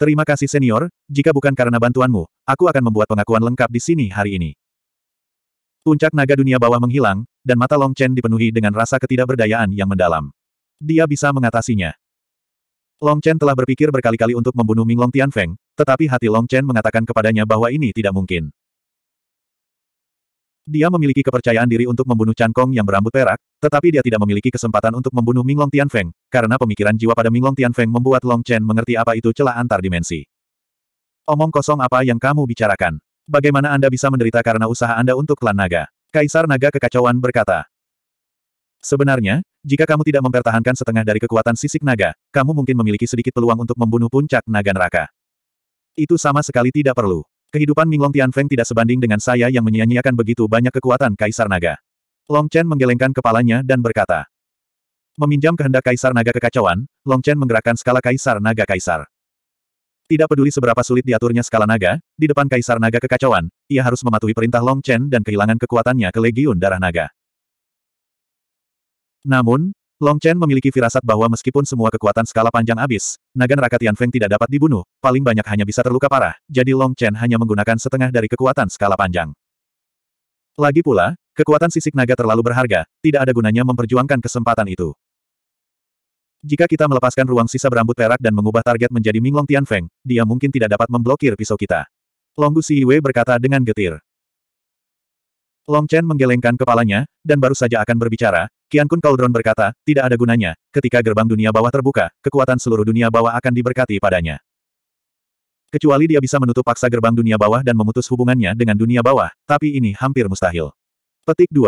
Terima kasih senior, jika bukan karena bantuanmu, aku akan membuat pengakuan lengkap di sini hari ini. Puncak naga dunia bawah menghilang, dan mata Long Chen dipenuhi dengan rasa ketidakberdayaan yang mendalam. Dia bisa mengatasinya. Long Chen telah berpikir berkali-kali untuk membunuh Ming Tian Tianfeng, tetapi hati Long Chen mengatakan kepadanya bahwa ini tidak mungkin. Dia memiliki kepercayaan diri untuk membunuh Chan Kong yang berambut perak, tetapi dia tidak memiliki kesempatan untuk membunuh Minglong Tianfeng, karena pemikiran jiwa pada Minglong Tianfeng membuat Long Chen mengerti apa itu celah antar dimensi. Omong kosong apa yang kamu bicarakan? Bagaimana Anda bisa menderita karena usaha Anda untuk klan naga? Kaisar naga kekacauan berkata. Sebenarnya, jika kamu tidak mempertahankan setengah dari kekuatan sisik naga, kamu mungkin memiliki sedikit peluang untuk membunuh puncak naga neraka. Itu sama sekali tidak perlu. Kehidupan Minglong Tianfeng tidak sebanding dengan saya yang menyia-nyiakan begitu banyak kekuatan Kaisar Naga. Long Chen menggelengkan kepalanya dan berkata. Meminjam kehendak Kaisar Naga kekacauan, Long Chen menggerakkan skala Kaisar Naga Kaisar. Tidak peduli seberapa sulit diaturnya skala naga, di depan Kaisar Naga kekacauan, ia harus mematuhi perintah Long Chen dan kehilangan kekuatannya ke Legiun Darah Naga. Namun, Long Chen memiliki firasat bahwa meskipun semua kekuatan skala panjang habis, naga neraka Feng tidak dapat dibunuh, paling banyak hanya bisa terluka parah, jadi Long Chen hanya menggunakan setengah dari kekuatan skala panjang. Lagi pula, kekuatan sisik naga terlalu berharga, tidak ada gunanya memperjuangkan kesempatan itu. Jika kita melepaskan ruang sisa berambut perak dan mengubah target menjadi Minglong Tian Feng, dia mungkin tidak dapat memblokir pisau kita. Long Longgu Siwe berkata dengan getir. Long Chen menggelengkan kepalanya, dan baru saja akan berbicara, Qian Kun Cauldron berkata, tidak ada gunanya, ketika gerbang dunia bawah terbuka, kekuatan seluruh dunia bawah akan diberkati padanya. Kecuali dia bisa menutup paksa gerbang dunia bawah dan memutus hubungannya dengan dunia bawah, tapi ini hampir mustahil. Petik 2.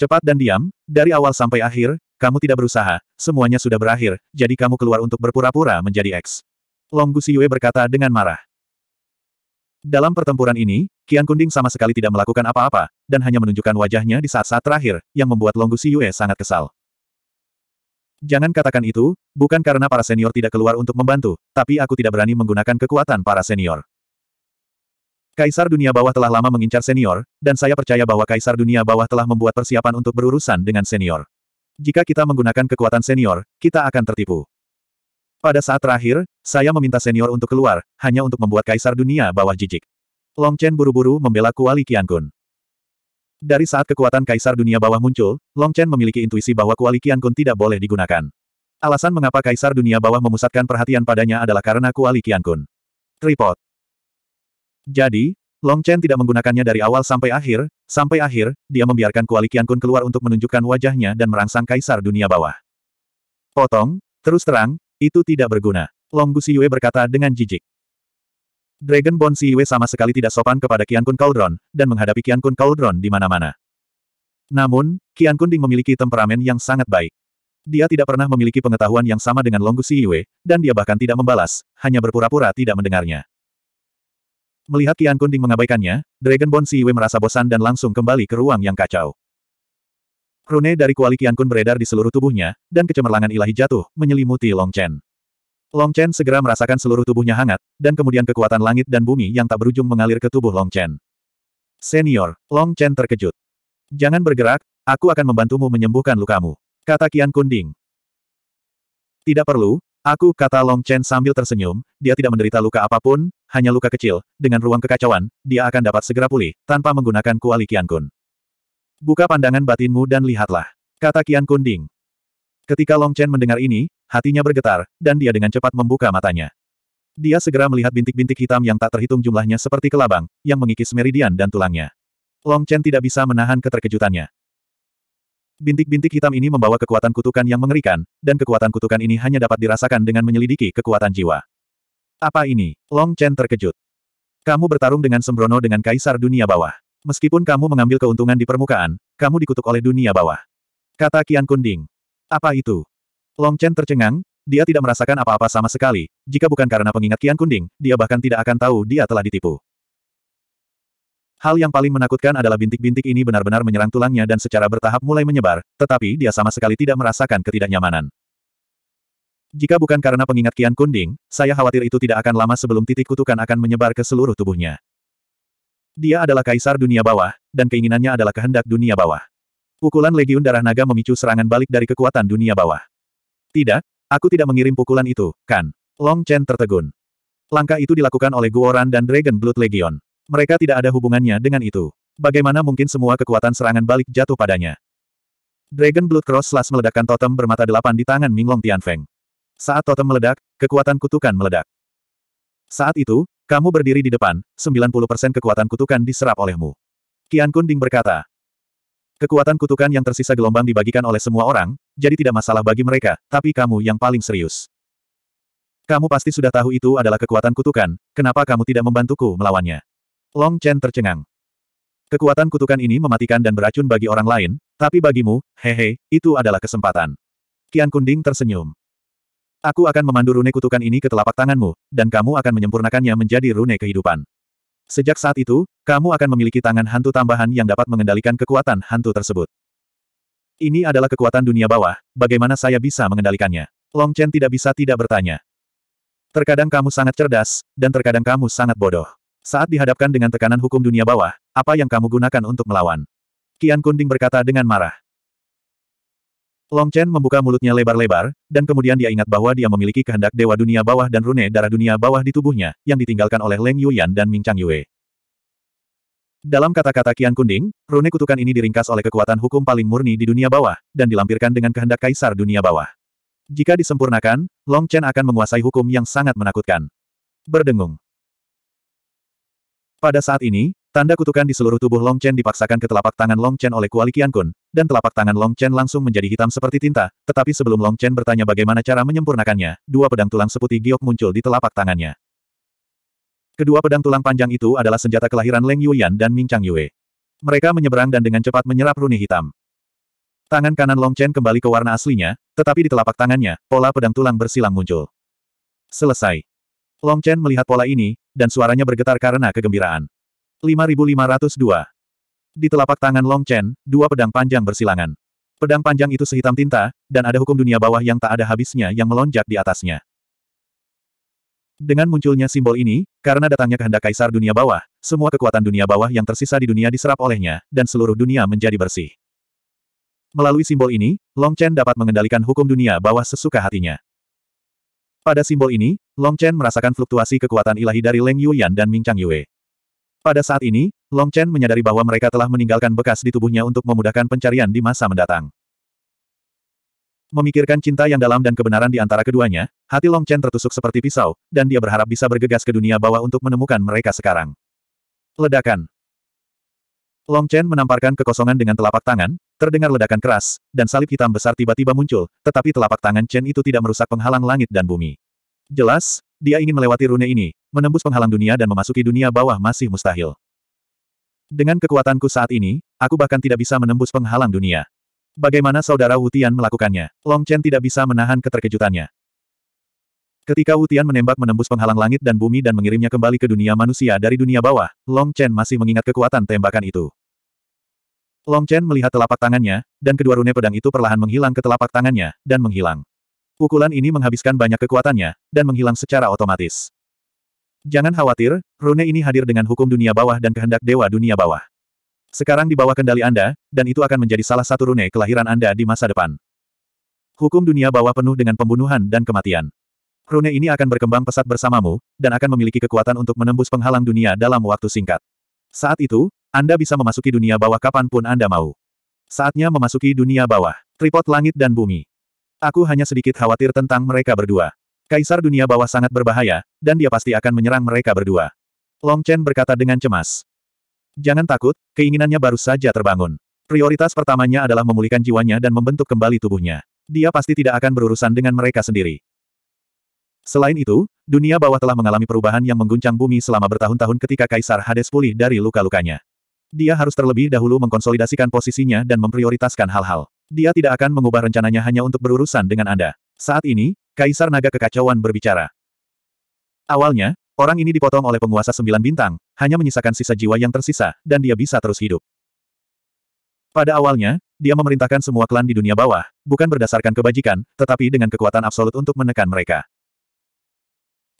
Cepat dan diam, dari awal sampai akhir, kamu tidak berusaha, semuanya sudah berakhir, jadi kamu keluar untuk berpura-pura menjadi X. Long Gu Siyue berkata dengan marah. Dalam pertempuran ini, Kian Kunding sama sekali tidak melakukan apa-apa, dan hanya menunjukkan wajahnya di saat-saat terakhir, yang membuat Longgu Siyue sangat kesal. Jangan katakan itu, bukan karena para senior tidak keluar untuk membantu, tapi aku tidak berani menggunakan kekuatan para senior. Kaisar dunia bawah telah lama mengincar senior, dan saya percaya bahwa kaisar dunia bawah telah membuat persiapan untuk berurusan dengan senior. Jika kita menggunakan kekuatan senior, kita akan tertipu. Pada saat terakhir, saya meminta senior untuk keluar, hanya untuk membuat kaisar dunia bawah jijik. Long Chen buru-buru membela Kuali Kun. Dari saat kekuatan kaisar dunia bawah muncul, Long Chen memiliki intuisi bahwa Kuali Kun tidak boleh digunakan. Alasan mengapa kaisar dunia bawah memusatkan perhatian padanya adalah karena Kuali Kun. Tripod. Jadi, Long Chen tidak menggunakannya dari awal sampai akhir, sampai akhir, dia membiarkan Kuali Kun keluar untuk menunjukkan wajahnya dan merangsang kaisar dunia bawah. Potong, terus terang, itu tidak berguna. Long Yue berkata dengan jijik. Dragon Bone Siwe sama sekali tidak sopan kepada Kian Kun Cauldron, dan menghadapi Kian Kun Cauldron di mana-mana. Namun, Qian Ding memiliki temperamen yang sangat baik. Dia tidak pernah memiliki pengetahuan yang sama dengan Long Yue dan dia bahkan tidak membalas, hanya berpura-pura tidak mendengarnya. Melihat Qian Ding mengabaikannya, Dragon Bone Siwe merasa bosan dan langsung kembali ke ruang yang kacau. Rune dari kuali Kun beredar di seluruh tubuhnya, dan kecemerlangan ilahi jatuh, menyelimuti Long Chen. Long Chen segera merasakan seluruh tubuhnya hangat, dan kemudian kekuatan langit dan bumi yang tak berujung mengalir ke tubuh Long Chen. Senior, Long Chen terkejut. Jangan bergerak, aku akan membantumu menyembuhkan lukamu, kata Kun Kunding. Tidak perlu, aku, kata Long Chen sambil tersenyum, dia tidak menderita luka apapun, hanya luka kecil, dengan ruang kekacauan, dia akan dapat segera pulih, tanpa menggunakan kuali Kian Kun. Buka pandangan batinmu dan lihatlah. Kata Kian Kunding. Ketika Long Chen mendengar ini, hatinya bergetar, dan dia dengan cepat membuka matanya. Dia segera melihat bintik-bintik hitam yang tak terhitung jumlahnya seperti kelabang, yang mengikis meridian dan tulangnya. Long Chen tidak bisa menahan keterkejutannya. Bintik-bintik hitam ini membawa kekuatan kutukan yang mengerikan, dan kekuatan kutukan ini hanya dapat dirasakan dengan menyelidiki kekuatan jiwa. Apa ini? Long Chen terkejut. Kamu bertarung dengan sembrono dengan kaisar dunia bawah. Meskipun kamu mengambil keuntungan di permukaan, kamu dikutuk oleh dunia bawah. Kata Kian Kunding. Apa itu? Long Chen tercengang, dia tidak merasakan apa-apa sama sekali, jika bukan karena pengingat Kian Kunding, dia bahkan tidak akan tahu dia telah ditipu. Hal yang paling menakutkan adalah bintik-bintik ini benar-benar menyerang tulangnya dan secara bertahap mulai menyebar, tetapi dia sama sekali tidak merasakan ketidaknyamanan. Jika bukan karena pengingat Kian Kunding, saya khawatir itu tidak akan lama sebelum titik kutukan akan menyebar ke seluruh tubuhnya. Dia adalah kaisar dunia bawah, dan keinginannya adalah kehendak dunia bawah. Pukulan Legiun Darah Naga memicu serangan balik dari kekuatan dunia bawah. Tidak, aku tidak mengirim pukulan itu, kan? Long Chen tertegun. Langkah itu dilakukan oleh Guoran dan Dragon Blood Legion. Mereka tidak ada hubungannya dengan itu. Bagaimana mungkin semua kekuatan serangan balik jatuh padanya? Dragon Blood Cross Slash meledakkan totem bermata delapan di tangan Minglong Tianfeng. Saat totem meledak, kekuatan kutukan meledak. Saat itu, kamu berdiri di depan, 90% kekuatan kutukan diserap olehmu. Kian Kunding berkata. Kekuatan kutukan yang tersisa gelombang dibagikan oleh semua orang, jadi tidak masalah bagi mereka, tapi kamu yang paling serius. Kamu pasti sudah tahu itu adalah kekuatan kutukan, kenapa kamu tidak membantuku melawannya? Long Chen tercengang. Kekuatan kutukan ini mematikan dan beracun bagi orang lain, tapi bagimu, hehe, itu adalah kesempatan. Kian Kunding tersenyum. Aku akan memandu rune kutukan ini ke telapak tanganmu, dan kamu akan menyempurnakannya menjadi rune kehidupan. Sejak saat itu, kamu akan memiliki tangan hantu tambahan yang dapat mengendalikan kekuatan hantu tersebut. Ini adalah kekuatan dunia bawah, bagaimana saya bisa mengendalikannya? Long Chen tidak bisa tidak bertanya. Terkadang kamu sangat cerdas, dan terkadang kamu sangat bodoh. Saat dihadapkan dengan tekanan hukum dunia bawah, apa yang kamu gunakan untuk melawan? Kian Kunding berkata dengan marah. Long Chen membuka mulutnya lebar-lebar, dan kemudian dia ingat bahwa dia memiliki kehendak Dewa Dunia Bawah dan rune darah dunia bawah di tubuhnya, yang ditinggalkan oleh Leng Yuyan dan Ming Chang Yue. Dalam kata-kata Kian Kunding, rune kutukan ini diringkas oleh kekuatan hukum paling murni di dunia bawah, dan dilampirkan dengan kehendak kaisar dunia bawah. Jika disempurnakan, Long Chen akan menguasai hukum yang sangat menakutkan. Berdengung. Pada saat ini, tanda kutukan di seluruh tubuh Long Chen dipaksakan ke telapak tangan Long Chen oleh Kuali Kun dan telapak tangan Long Chen langsung menjadi hitam seperti tinta, tetapi sebelum Long Chen bertanya bagaimana cara menyempurnakannya, dua pedang tulang seputih giok muncul di telapak tangannya. Kedua pedang tulang panjang itu adalah senjata kelahiran Leng Yuyan dan Ming Chang Yue. Mereka menyeberang dan dengan cepat menyerap runi hitam. Tangan kanan Long Chen kembali ke warna aslinya, tetapi di telapak tangannya, pola pedang tulang bersilang muncul. Selesai. Long Chen melihat pola ini, dan suaranya bergetar karena kegembiraan. 5502 di telapak tangan Long Chen, dua pedang panjang bersilangan. Pedang panjang itu sehitam tinta, dan ada hukum dunia bawah yang tak ada habisnya yang melonjak di atasnya. Dengan munculnya simbol ini, karena datangnya kehendak kaisar dunia bawah, semua kekuatan dunia bawah yang tersisa di dunia diserap olehnya, dan seluruh dunia menjadi bersih. Melalui simbol ini, Long Chen dapat mengendalikan hukum dunia bawah sesuka hatinya. Pada simbol ini, Long Chen merasakan fluktuasi kekuatan ilahi dari Leng Yuyan dan Ming Chang Yue. Pada saat ini, Long Chen menyadari bahwa mereka telah meninggalkan bekas di tubuhnya untuk memudahkan pencarian di masa mendatang. Memikirkan cinta yang dalam dan kebenaran di antara keduanya, hati Long Chen tertusuk seperti pisau, dan dia berharap bisa bergegas ke dunia bawah untuk menemukan mereka sekarang. Ledakan Long Chen menamparkan kekosongan dengan telapak tangan, terdengar ledakan keras, dan salib hitam besar tiba-tiba muncul, tetapi telapak tangan Chen itu tidak merusak penghalang langit dan bumi. Jelas, dia ingin melewati rune ini, menembus penghalang dunia dan memasuki dunia bawah masih mustahil. Dengan kekuatanku saat ini, aku bahkan tidak bisa menembus penghalang dunia. Bagaimana saudara Wutian melakukannya? Long Chen tidak bisa menahan keterkejutannya. Ketika Wutian menembak menembus penghalang langit dan bumi dan mengirimnya kembali ke dunia manusia dari dunia bawah, Long Chen masih mengingat kekuatan tembakan itu. Long Chen melihat telapak tangannya, dan kedua rune pedang itu perlahan menghilang ke telapak tangannya, dan menghilang. Pukulan ini menghabiskan banyak kekuatannya, dan menghilang secara otomatis. Jangan khawatir, rune ini hadir dengan hukum dunia bawah dan kehendak dewa dunia bawah. Sekarang di bawah kendali Anda, dan itu akan menjadi salah satu rune kelahiran Anda di masa depan. Hukum dunia bawah penuh dengan pembunuhan dan kematian. Rune ini akan berkembang pesat bersamamu, dan akan memiliki kekuatan untuk menembus penghalang dunia dalam waktu singkat. Saat itu, Anda bisa memasuki dunia bawah kapanpun Anda mau. Saatnya memasuki dunia bawah, tripod langit dan bumi. Aku hanya sedikit khawatir tentang mereka berdua. Kaisar dunia bawah sangat berbahaya, dan dia pasti akan menyerang mereka berdua. Long Chen berkata dengan cemas. Jangan takut, keinginannya baru saja terbangun. Prioritas pertamanya adalah memulihkan jiwanya dan membentuk kembali tubuhnya. Dia pasti tidak akan berurusan dengan mereka sendiri. Selain itu, dunia bawah telah mengalami perubahan yang mengguncang bumi selama bertahun-tahun ketika Kaisar Hades pulih dari luka-lukanya. Dia harus terlebih dahulu mengkonsolidasikan posisinya dan memprioritaskan hal-hal. Dia tidak akan mengubah rencananya hanya untuk berurusan dengan Anda. Saat ini, Kaisar Naga Kekacauan berbicara. Awalnya, orang ini dipotong oleh penguasa sembilan bintang, hanya menyisakan sisa jiwa yang tersisa, dan dia bisa terus hidup. Pada awalnya, dia memerintahkan semua klan di dunia bawah, bukan berdasarkan kebajikan, tetapi dengan kekuatan absolut untuk menekan mereka.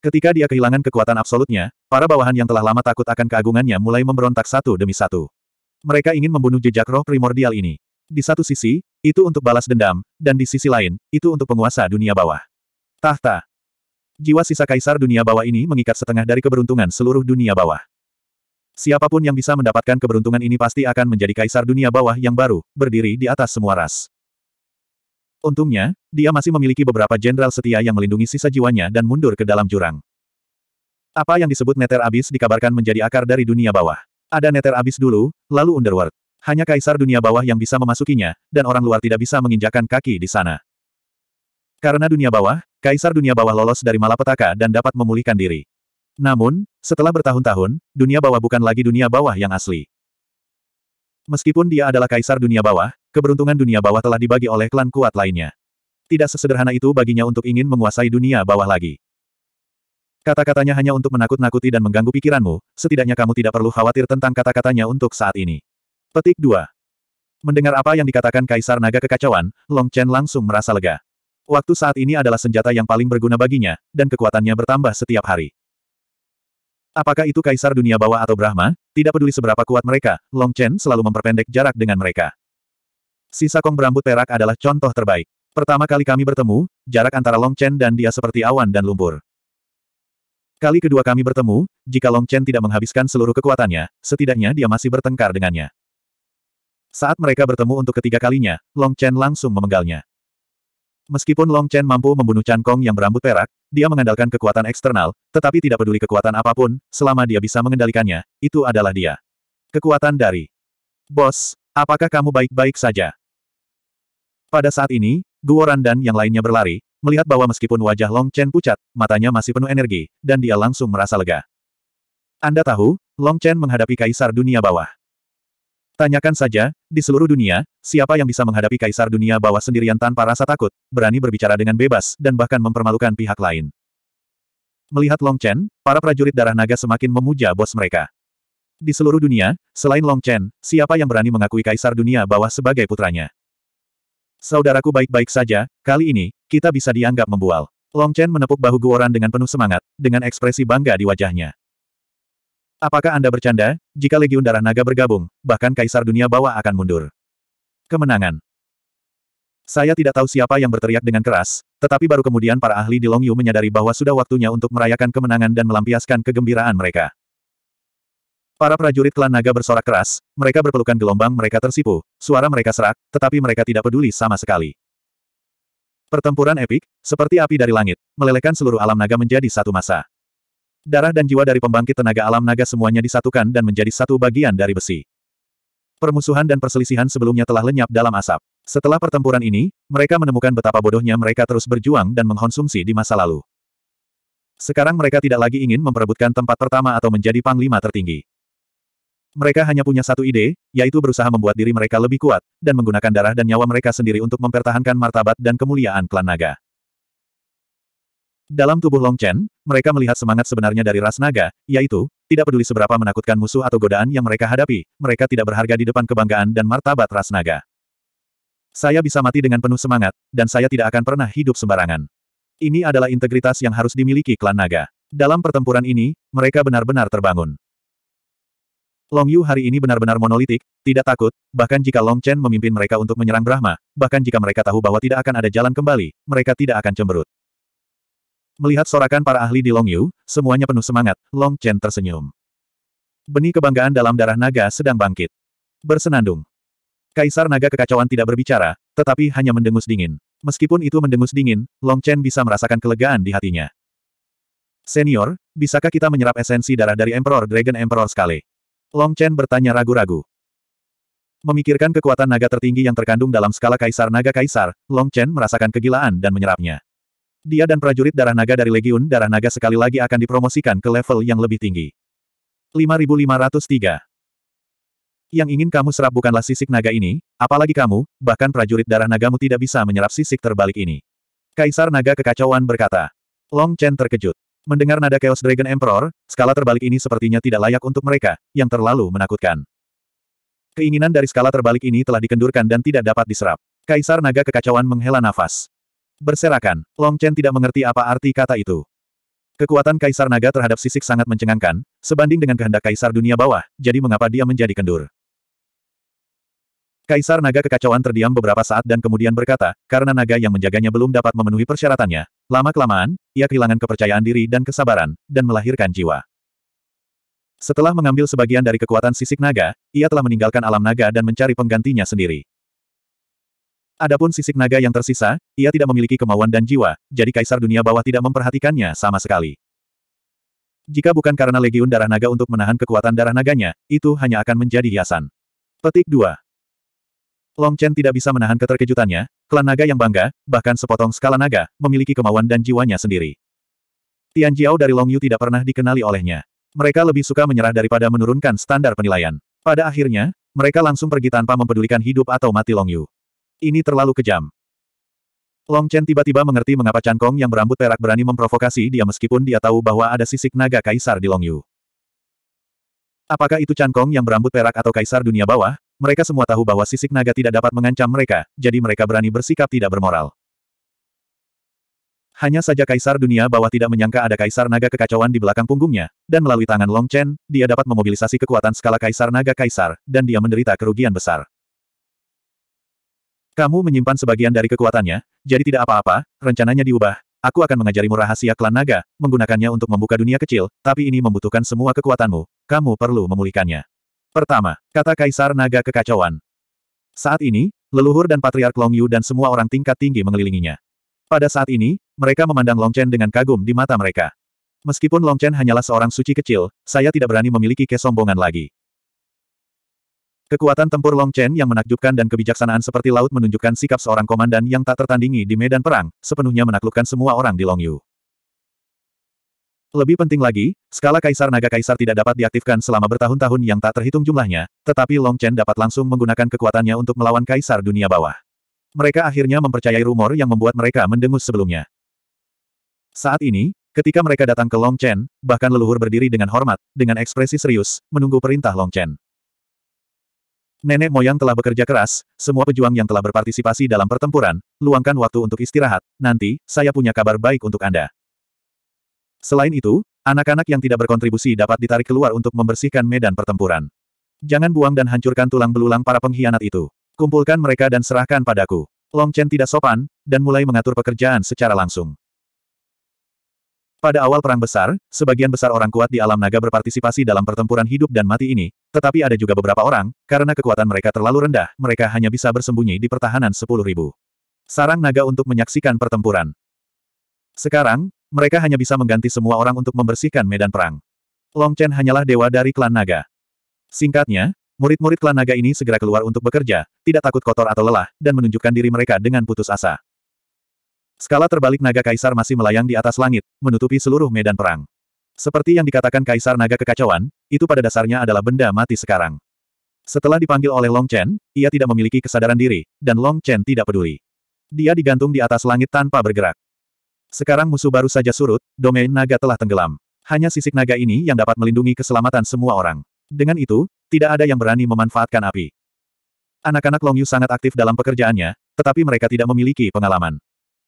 Ketika dia kehilangan kekuatan absolutnya, para bawahan yang telah lama takut akan keagungannya mulai memberontak satu demi satu. Mereka ingin membunuh jejak roh primordial ini. Di satu sisi, itu untuk balas dendam, dan di sisi lain, itu untuk penguasa dunia bawah. Tahta. Jiwa sisa kaisar dunia bawah ini mengikat setengah dari keberuntungan seluruh dunia bawah. Siapapun yang bisa mendapatkan keberuntungan ini pasti akan menjadi kaisar dunia bawah yang baru, berdiri di atas semua ras. Untungnya, dia masih memiliki beberapa jenderal setia yang melindungi sisa jiwanya dan mundur ke dalam jurang. Apa yang disebut neter abis dikabarkan menjadi akar dari dunia bawah. Ada neter abis dulu, lalu underworld. Hanya kaisar dunia bawah yang bisa memasukinya, dan orang luar tidak bisa menginjakan kaki di sana. Karena dunia bawah, Kaisar dunia bawah lolos dari malapetaka dan dapat memulihkan diri. Namun, setelah bertahun-tahun, dunia bawah bukan lagi dunia bawah yang asli. Meskipun dia adalah kaisar dunia bawah, keberuntungan dunia bawah telah dibagi oleh klan kuat lainnya. Tidak sesederhana itu baginya untuk ingin menguasai dunia bawah lagi. Kata-katanya hanya untuk menakut-nakuti dan mengganggu pikiranmu, setidaknya kamu tidak perlu khawatir tentang kata-katanya untuk saat ini. Petik 2. Mendengar apa yang dikatakan Kaisar Naga Kekacauan, Long Chen langsung merasa lega. Waktu saat ini adalah senjata yang paling berguna baginya, dan kekuatannya bertambah setiap hari. Apakah itu kaisar dunia bawah atau Brahma, tidak peduli seberapa kuat mereka, Long Chen selalu memperpendek jarak dengan mereka. Sisa kong berambut perak adalah contoh terbaik. Pertama kali kami bertemu, jarak antara Long Chen dan dia seperti awan dan lumpur. Kali kedua kami bertemu, jika Long Chen tidak menghabiskan seluruh kekuatannya, setidaknya dia masih bertengkar dengannya. Saat mereka bertemu untuk ketiga kalinya, Long Chen langsung memenggalnya. Meskipun Long Chen mampu membunuh Chan Kong yang berambut perak, dia mengandalkan kekuatan eksternal, tetapi tidak peduli kekuatan apapun, selama dia bisa mengendalikannya, itu adalah dia. Kekuatan dari Bos, apakah kamu baik-baik saja? Pada saat ini, Guoran dan yang lainnya berlari, melihat bahwa meskipun wajah Long Chen pucat, matanya masih penuh energi, dan dia langsung merasa lega. Anda tahu, Long Chen menghadapi kaisar dunia bawah. Tanyakan saja, di seluruh dunia, siapa yang bisa menghadapi kaisar dunia bawah sendirian tanpa rasa takut, berani berbicara dengan bebas, dan bahkan mempermalukan pihak lain. Melihat Long Chen, para prajurit darah naga semakin memuja bos mereka. Di seluruh dunia, selain Long Chen, siapa yang berani mengakui kaisar dunia bawah sebagai putranya? Saudaraku baik-baik saja, kali ini, kita bisa dianggap membual. Long Chen menepuk bahu Guoran dengan penuh semangat, dengan ekspresi bangga di wajahnya. Apakah Anda bercanda? Jika Legiun Darah Naga bergabung, bahkan Kaisar Dunia Bawah akan mundur. Kemenangan. Saya tidak tahu siapa yang berteriak dengan keras, tetapi baru kemudian para ahli di Longyu menyadari bahwa sudah waktunya untuk merayakan kemenangan dan melampiaskan kegembiraan mereka. Para prajurit klan naga bersorak keras, mereka berpelukan gelombang mereka tersipu, suara mereka serak, tetapi mereka tidak peduli sama sekali. Pertempuran epik, seperti api dari langit, melelehkan seluruh alam naga menjadi satu masa. Darah dan jiwa dari pembangkit tenaga alam naga semuanya disatukan dan menjadi satu bagian dari besi. Permusuhan dan perselisihan sebelumnya telah lenyap dalam asap. Setelah pertempuran ini, mereka menemukan betapa bodohnya mereka terus berjuang dan mengkonsumsi di masa lalu. Sekarang mereka tidak lagi ingin memperebutkan tempat pertama atau menjadi panglima tertinggi. Mereka hanya punya satu ide, yaitu berusaha membuat diri mereka lebih kuat, dan menggunakan darah dan nyawa mereka sendiri untuk mempertahankan martabat dan kemuliaan klan naga. Dalam tubuh Long Chen, mereka melihat semangat sebenarnya dari ras naga, yaitu, tidak peduli seberapa menakutkan musuh atau godaan yang mereka hadapi, mereka tidak berharga di depan kebanggaan dan martabat ras naga. Saya bisa mati dengan penuh semangat, dan saya tidak akan pernah hidup sembarangan. Ini adalah integritas yang harus dimiliki klan naga. Dalam pertempuran ini, mereka benar-benar terbangun. Long Yu hari ini benar-benar monolitik, tidak takut, bahkan jika Long Chen memimpin mereka untuk menyerang Brahma, bahkan jika mereka tahu bahwa tidak akan ada jalan kembali, mereka tidak akan cemberut. Melihat sorakan para ahli di Long Yu, semuanya penuh semangat, Long Chen tersenyum. Benih kebanggaan dalam darah naga sedang bangkit. Bersenandung. Kaisar naga kekacauan tidak berbicara, tetapi hanya mendengus dingin. Meskipun itu mendengus dingin, Long Chen bisa merasakan kelegaan di hatinya. Senior, bisakah kita menyerap esensi darah dari Emperor Dragon Emperor sekali? Long Chen bertanya ragu-ragu. Memikirkan kekuatan naga tertinggi yang terkandung dalam skala kaisar naga kaisar, Long Chen merasakan kegilaan dan menyerapnya. Dia dan prajurit darah naga dari Legiun Darah Naga sekali lagi akan dipromosikan ke level yang lebih tinggi. 5503 Yang ingin kamu serap bukanlah sisik naga ini, apalagi kamu, bahkan prajurit darah nagamu tidak bisa menyerap sisik terbalik ini. Kaisar Naga Kekacauan berkata. Long Chen terkejut. Mendengar nada Chaos Dragon Emperor, skala terbalik ini sepertinya tidak layak untuk mereka, yang terlalu menakutkan. Keinginan dari skala terbalik ini telah dikendurkan dan tidak dapat diserap. Kaisar Naga Kekacauan menghela nafas. Berserakan, Long Chen tidak mengerti apa arti kata itu. Kekuatan Kaisar Naga terhadap sisik sangat mencengangkan, sebanding dengan kehendak Kaisar dunia bawah, jadi mengapa dia menjadi kendur. Kaisar Naga kekacauan terdiam beberapa saat dan kemudian berkata, karena naga yang menjaganya belum dapat memenuhi persyaratannya, lama-kelamaan, ia kehilangan kepercayaan diri dan kesabaran, dan melahirkan jiwa. Setelah mengambil sebagian dari kekuatan sisik naga, ia telah meninggalkan alam naga dan mencari penggantinya sendiri. Adapun sisik naga yang tersisa, ia tidak memiliki kemauan dan jiwa, jadi kaisar dunia bawah tidak memperhatikannya sama sekali. Jika bukan karena legiun darah naga untuk menahan kekuatan darah naganya, itu hanya akan menjadi hiasan. Petik 2. Long Chen tidak bisa menahan keterkejutannya, klan naga yang bangga, bahkan sepotong skala naga, memiliki kemauan dan jiwanya sendiri. Tian Jiao dari Long Yu tidak pernah dikenali olehnya. Mereka lebih suka menyerah daripada menurunkan standar penilaian. Pada akhirnya, mereka langsung pergi tanpa mempedulikan hidup atau mati Long Yu. Ini terlalu kejam. Long Chen tiba-tiba mengerti mengapa Chan Kong yang berambut perak berani memprovokasi dia meskipun dia tahu bahwa ada sisik naga kaisar di Long Yu. Apakah itu Chan Kong yang berambut perak atau kaisar dunia bawah? Mereka semua tahu bahwa sisik naga tidak dapat mengancam mereka, jadi mereka berani bersikap tidak bermoral. Hanya saja kaisar dunia bawah tidak menyangka ada kaisar naga kekacauan di belakang punggungnya, dan melalui tangan Long Chen, dia dapat memobilisasi kekuatan skala kaisar naga kaisar, dan dia menderita kerugian besar. Kamu menyimpan sebagian dari kekuatannya, jadi tidak apa-apa, rencananya diubah. Aku akan mengajarimu rahasia klan naga, menggunakannya untuk membuka dunia kecil, tapi ini membutuhkan semua kekuatanmu. Kamu perlu memulihkannya. Pertama, kata Kaisar Naga Kekacauan. Saat ini, leluhur dan patriark Long Yu dan semua orang tingkat tinggi mengelilinginya. Pada saat ini, mereka memandang Long Chen dengan kagum di mata mereka. Meskipun Long Chen hanyalah seorang suci kecil, saya tidak berani memiliki kesombongan lagi. Kekuatan tempur Long Chen yang menakjubkan dan kebijaksanaan seperti laut menunjukkan sikap seorang komandan yang tak tertandingi di medan perang, sepenuhnya menaklukkan semua orang di Long Yu. Lebih penting lagi, skala Kaisar Naga Kaisar tidak dapat diaktifkan selama bertahun-tahun yang tak terhitung jumlahnya, tetapi Long Chen dapat langsung menggunakan kekuatannya untuk melawan Kaisar Dunia Bawah. Mereka akhirnya mempercayai rumor yang membuat mereka mendengus sebelumnya. Saat ini, ketika mereka datang ke Long Chen, bahkan leluhur berdiri dengan hormat, dengan ekspresi serius, menunggu perintah Long Chen. Nenek moyang telah bekerja keras, semua pejuang yang telah berpartisipasi dalam pertempuran, luangkan waktu untuk istirahat, nanti, saya punya kabar baik untuk Anda. Selain itu, anak-anak yang tidak berkontribusi dapat ditarik keluar untuk membersihkan medan pertempuran. Jangan buang dan hancurkan tulang belulang para pengkhianat itu. Kumpulkan mereka dan serahkan padaku. Long Chen tidak sopan, dan mulai mengatur pekerjaan secara langsung. Pada awal Perang Besar, sebagian besar orang kuat di alam naga berpartisipasi dalam pertempuran hidup dan mati ini, tetapi ada juga beberapa orang, karena kekuatan mereka terlalu rendah, mereka hanya bisa bersembunyi di pertahanan 10.000. Sarang naga untuk menyaksikan pertempuran. Sekarang, mereka hanya bisa mengganti semua orang untuk membersihkan medan perang. Long Chen hanyalah dewa dari klan naga. Singkatnya, murid-murid klan naga ini segera keluar untuk bekerja, tidak takut kotor atau lelah, dan menunjukkan diri mereka dengan putus asa. Skala terbalik naga kaisar masih melayang di atas langit, menutupi seluruh medan perang. Seperti yang dikatakan kaisar naga kekacauan, itu pada dasarnya adalah benda mati sekarang. Setelah dipanggil oleh Long Chen, ia tidak memiliki kesadaran diri, dan Long Chen tidak peduli. Dia digantung di atas langit tanpa bergerak. Sekarang musuh baru saja surut, domain naga telah tenggelam. Hanya sisik naga ini yang dapat melindungi keselamatan semua orang. Dengan itu, tidak ada yang berani memanfaatkan api. Anak-anak Long Yu sangat aktif dalam pekerjaannya, tetapi mereka tidak memiliki pengalaman.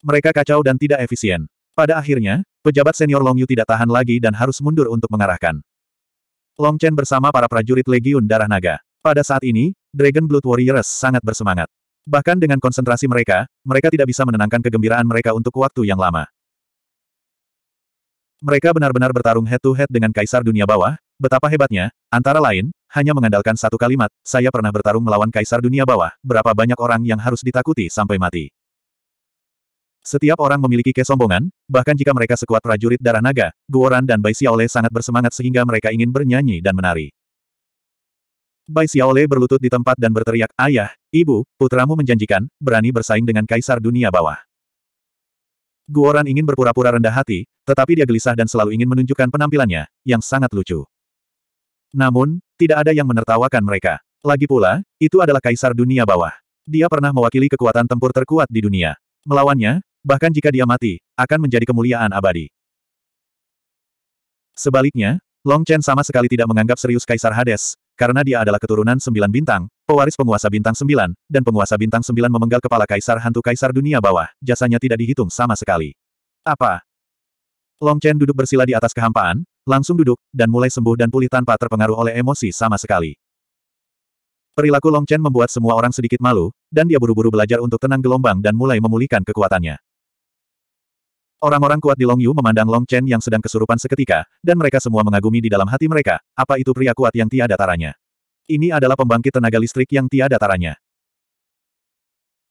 Mereka kacau dan tidak efisien. Pada akhirnya, pejabat senior Long Yu tidak tahan lagi dan harus mundur untuk mengarahkan. Long Chen bersama para prajurit Legiun Darah Naga. Pada saat ini, Dragon Blood Warriors sangat bersemangat. Bahkan dengan konsentrasi mereka, mereka tidak bisa menenangkan kegembiraan mereka untuk waktu yang lama. Mereka benar-benar bertarung head-to-head dengan Kaisar Dunia Bawah, betapa hebatnya, antara lain, hanya mengandalkan satu kalimat, saya pernah bertarung melawan Kaisar Dunia Bawah, berapa banyak orang yang harus ditakuti sampai mati. Setiap orang memiliki kesombongan, bahkan jika mereka sekuat prajurit darah naga, Guoran dan Bai Xiaole sangat bersemangat sehingga mereka ingin bernyanyi dan menari. Bai Xiaole berlutut di tempat dan berteriak, Ayah, Ibu, putramu menjanjikan, berani bersaing dengan kaisar dunia bawah. Guoran ingin berpura-pura rendah hati, tetapi dia gelisah dan selalu ingin menunjukkan penampilannya, yang sangat lucu. Namun, tidak ada yang menertawakan mereka. Lagi pula, itu adalah kaisar dunia bawah. Dia pernah mewakili kekuatan tempur terkuat di dunia. Melawannya, Bahkan jika dia mati, akan menjadi kemuliaan abadi. Sebaliknya, Long Chen sama sekali tidak menganggap serius Kaisar Hades, karena dia adalah keturunan sembilan bintang, pewaris penguasa bintang sembilan, dan penguasa bintang sembilan memenggal kepala Kaisar Hantu Kaisar Dunia Bawah, jasanya tidak dihitung sama sekali. Apa? Long Chen duduk bersila di atas kehampaan, langsung duduk, dan mulai sembuh dan pulih tanpa terpengaruh oleh emosi sama sekali. Perilaku Long Chen membuat semua orang sedikit malu, dan dia buru-buru belajar untuk tenang gelombang dan mulai memulihkan kekuatannya. Orang-orang kuat di Long Yu memandang Long Chen yang sedang kesurupan seketika, dan mereka semua mengagumi di dalam hati mereka, apa itu pria kuat yang tiada taranya. Ini adalah pembangkit tenaga listrik yang tiada taranya.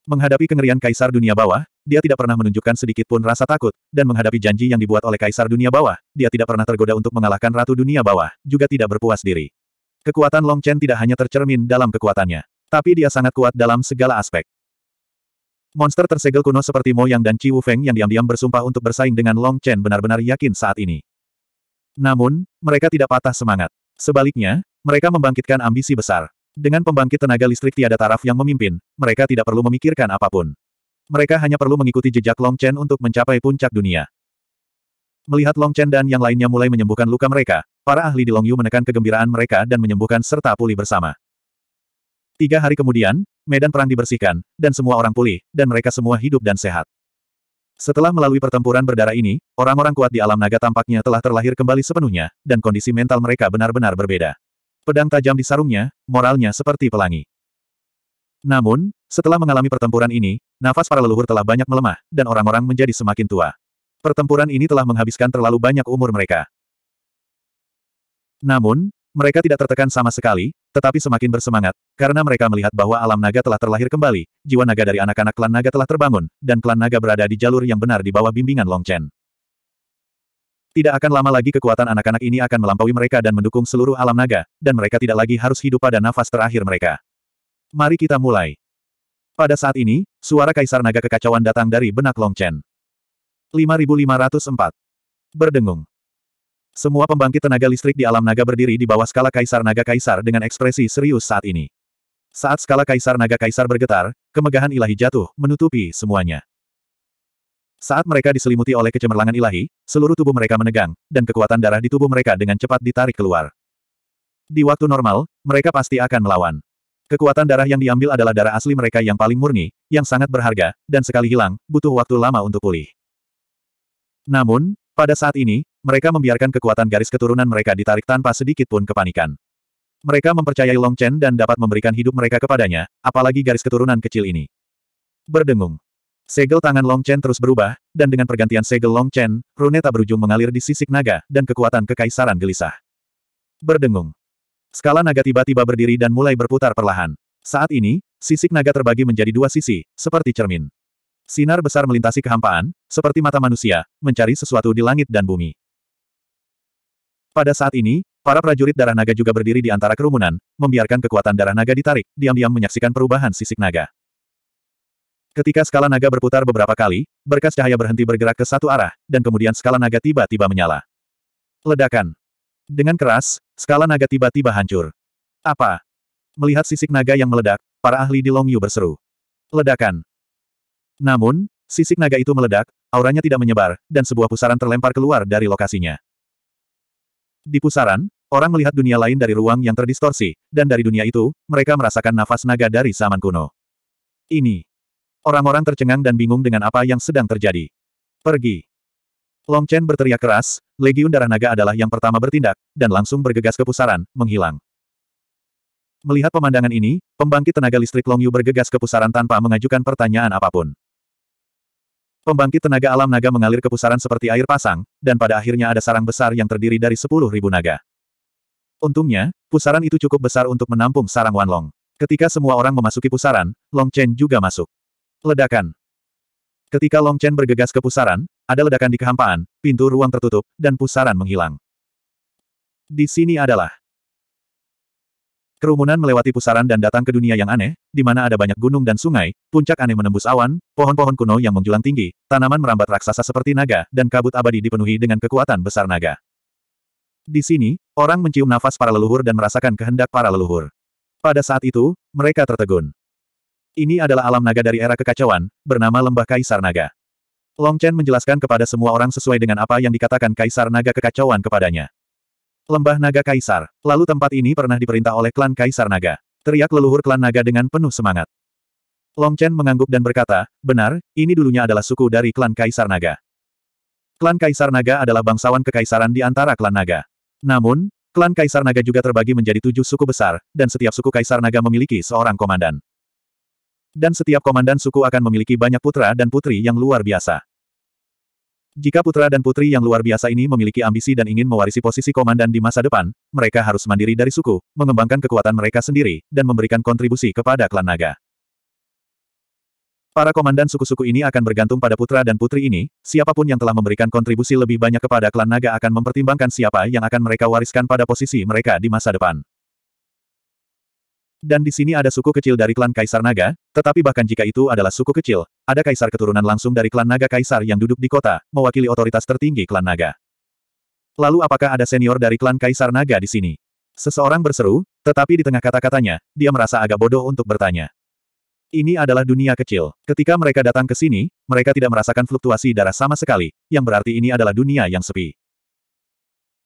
Menghadapi kengerian Kaisar Dunia Bawah, dia tidak pernah menunjukkan sedikit pun rasa takut, dan menghadapi janji yang dibuat oleh Kaisar Dunia Bawah, dia tidak pernah tergoda untuk mengalahkan Ratu Dunia Bawah, juga tidak berpuas diri. Kekuatan Long Chen tidak hanya tercermin dalam kekuatannya, tapi dia sangat kuat dalam segala aspek. Monster tersegel kuno seperti Mo Yang dan Chi Feng yang diam-diam bersumpah untuk bersaing dengan Long Chen benar-benar yakin saat ini. Namun, mereka tidak patah semangat. Sebaliknya, mereka membangkitkan ambisi besar. Dengan pembangkit tenaga listrik tiada taraf yang memimpin, mereka tidak perlu memikirkan apapun. Mereka hanya perlu mengikuti jejak Long Chen untuk mencapai puncak dunia. Melihat Long Chen dan yang lainnya mulai menyembuhkan luka mereka, para ahli di Long Yu menekan kegembiraan mereka dan menyembuhkan serta pulih bersama. Tiga hari kemudian, medan perang dibersihkan, dan semua orang pulih, dan mereka semua hidup dan sehat. Setelah melalui pertempuran berdarah ini, orang-orang kuat di alam naga tampaknya telah terlahir kembali sepenuhnya, dan kondisi mental mereka benar-benar berbeda. Pedang tajam di sarungnya, moralnya seperti pelangi. Namun, setelah mengalami pertempuran ini, nafas para leluhur telah banyak melemah, dan orang-orang menjadi semakin tua. Pertempuran ini telah menghabiskan terlalu banyak umur mereka. Namun, mereka tidak tertekan sama sekali, tetapi semakin bersemangat, karena mereka melihat bahwa alam naga telah terlahir kembali, jiwa naga dari anak-anak klan naga telah terbangun, dan klan naga berada di jalur yang benar di bawah bimbingan Long Chen. Tidak akan lama lagi kekuatan anak-anak ini akan melampaui mereka dan mendukung seluruh alam naga, dan mereka tidak lagi harus hidup pada nafas terakhir mereka. Mari kita mulai. Pada saat ini, suara Kaisar Naga Kekacauan datang dari benak Long Chen. 5504. Berdengung. Semua pembangkit tenaga listrik di alam naga berdiri di bawah skala kaisar naga kaisar dengan ekspresi serius saat ini. Saat skala kaisar naga kaisar bergetar, kemegahan ilahi jatuh, menutupi semuanya. Saat mereka diselimuti oleh kecemerlangan ilahi, seluruh tubuh mereka menegang, dan kekuatan darah di tubuh mereka dengan cepat ditarik keluar. Di waktu normal, mereka pasti akan melawan. Kekuatan darah yang diambil adalah darah asli mereka yang paling murni, yang sangat berharga, dan sekali hilang, butuh waktu lama untuk pulih. Namun, pada saat ini, mereka membiarkan kekuatan garis keturunan mereka ditarik tanpa sedikit pun kepanikan. Mereka mempercayai Long Chen dan dapat memberikan hidup mereka kepadanya, apalagi garis keturunan kecil ini. Berdengung. Segel tangan Long Chen terus berubah, dan dengan pergantian segel Long Chen, Rune tak berujung mengalir di sisik naga, dan kekuatan kekaisaran gelisah. Berdengung. Skala naga tiba-tiba berdiri dan mulai berputar perlahan. Saat ini, sisik naga terbagi menjadi dua sisi, seperti cermin. Sinar besar melintasi kehampaan, seperti mata manusia, mencari sesuatu di langit dan bumi. Pada saat ini, para prajurit darah naga juga berdiri di antara kerumunan, membiarkan kekuatan darah naga ditarik, diam-diam menyaksikan perubahan sisik naga. Ketika skala naga berputar beberapa kali, berkas cahaya berhenti bergerak ke satu arah, dan kemudian skala naga tiba-tiba menyala. Ledakan. Dengan keras, skala naga tiba-tiba hancur. Apa? Melihat sisik naga yang meledak, para ahli di Longyu berseru. Ledakan. Namun, sisik naga itu meledak, auranya tidak menyebar, dan sebuah pusaran terlempar keluar dari lokasinya. Di pusaran, orang melihat dunia lain dari ruang yang terdistorsi, dan dari dunia itu, mereka merasakan nafas naga dari zaman kuno. Ini. Orang-orang tercengang dan bingung dengan apa yang sedang terjadi. Pergi. Long Chen berteriak keras, Legiun Darah Naga adalah yang pertama bertindak, dan langsung bergegas ke pusaran, menghilang. Melihat pemandangan ini, pembangkit tenaga listrik Long Yu bergegas ke pusaran tanpa mengajukan pertanyaan apapun. Pembangkit tenaga alam naga mengalir ke pusaran seperti air pasang, dan pada akhirnya ada sarang besar yang terdiri dari sepuluh ribu naga. Untungnya, pusaran itu cukup besar untuk menampung sarang Wanlong. Ketika semua orang memasuki pusaran, Long Chen juga masuk. Ledakan. Ketika Long Chen bergegas ke pusaran, ada ledakan di kehampaan, pintu ruang tertutup, dan pusaran menghilang. Di sini adalah Kerumunan melewati pusaran dan datang ke dunia yang aneh, di mana ada banyak gunung dan sungai, puncak aneh menembus awan, pohon-pohon kuno yang menjulang tinggi, tanaman merambat raksasa seperti naga, dan kabut abadi dipenuhi dengan kekuatan besar naga. Di sini, orang mencium nafas para leluhur dan merasakan kehendak para leluhur. Pada saat itu, mereka tertegun. Ini adalah alam naga dari era kekacauan, bernama Lembah Kaisar Naga. Long Chen menjelaskan kepada semua orang sesuai dengan apa yang dikatakan Kaisar Naga kekacauan kepadanya. Lembah Naga Kaisar. Lalu tempat ini pernah diperintah oleh klan Kaisar Naga. Teriak leluhur klan Naga dengan penuh semangat. Long Chen mengangguk dan berkata, benar, ini dulunya adalah suku dari klan Kaisar Naga. Klan Kaisar Naga adalah bangsawan kekaisaran di antara klan Naga. Namun, klan Kaisar Naga juga terbagi menjadi tujuh suku besar, dan setiap suku Kaisar Naga memiliki seorang komandan. Dan setiap komandan suku akan memiliki banyak putra dan putri yang luar biasa. Jika putra dan putri yang luar biasa ini memiliki ambisi dan ingin mewarisi posisi komandan di masa depan, mereka harus mandiri dari suku, mengembangkan kekuatan mereka sendiri, dan memberikan kontribusi kepada klan naga. Para komandan suku-suku ini akan bergantung pada putra dan putri ini, siapapun yang telah memberikan kontribusi lebih banyak kepada klan naga akan mempertimbangkan siapa yang akan mereka wariskan pada posisi mereka di masa depan. Dan di sini ada suku kecil dari klan Kaisar Naga, tetapi bahkan jika itu adalah suku kecil, ada kaisar keturunan langsung dari klan Naga Kaisar yang duduk di kota, mewakili otoritas tertinggi klan Naga. Lalu apakah ada senior dari klan Kaisar Naga di sini? Seseorang berseru, tetapi di tengah kata-katanya, dia merasa agak bodoh untuk bertanya. Ini adalah dunia kecil. Ketika mereka datang ke sini, mereka tidak merasakan fluktuasi darah sama sekali, yang berarti ini adalah dunia yang sepi.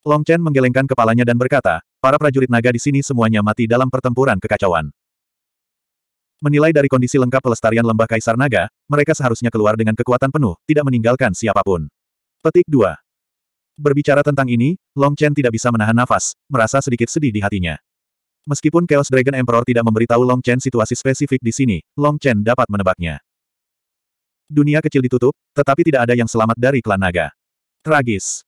Long Chen menggelengkan kepalanya dan berkata, Para prajurit naga di sini semuanya mati dalam pertempuran kekacauan. Menilai dari kondisi lengkap pelestarian lembah Kaisar Naga, mereka seharusnya keluar dengan kekuatan penuh, tidak meninggalkan siapapun. Petik 2. Berbicara tentang ini, Long Chen tidak bisa menahan nafas, merasa sedikit sedih di hatinya. Meskipun Chaos Dragon Emperor tidak memberitahu Long Chen situasi spesifik di sini, Long Chen dapat menebaknya. Dunia kecil ditutup, tetapi tidak ada yang selamat dari klan naga. Tragis.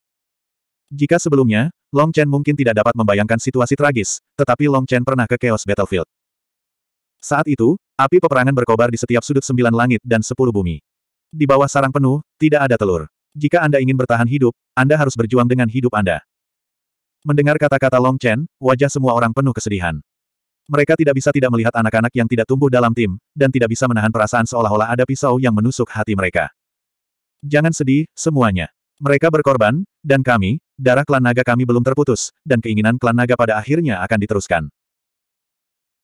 Jika sebelumnya, Long Chen mungkin tidak dapat membayangkan situasi tragis, tetapi Long Chen pernah ke Chaos Battlefield. Saat itu, api peperangan berkobar di setiap sudut sembilan langit dan sepuluh bumi. Di bawah sarang penuh, tidak ada telur. Jika Anda ingin bertahan hidup, Anda harus berjuang dengan hidup Anda. Mendengar kata-kata Long Chen, wajah semua orang penuh kesedihan. Mereka tidak bisa tidak melihat anak-anak yang tidak tumbuh dalam tim, dan tidak bisa menahan perasaan seolah-olah ada pisau yang menusuk hati mereka. Jangan sedih, semuanya. Mereka berkorban, dan kami, Darah klan naga kami belum terputus, dan keinginan klan naga pada akhirnya akan diteruskan.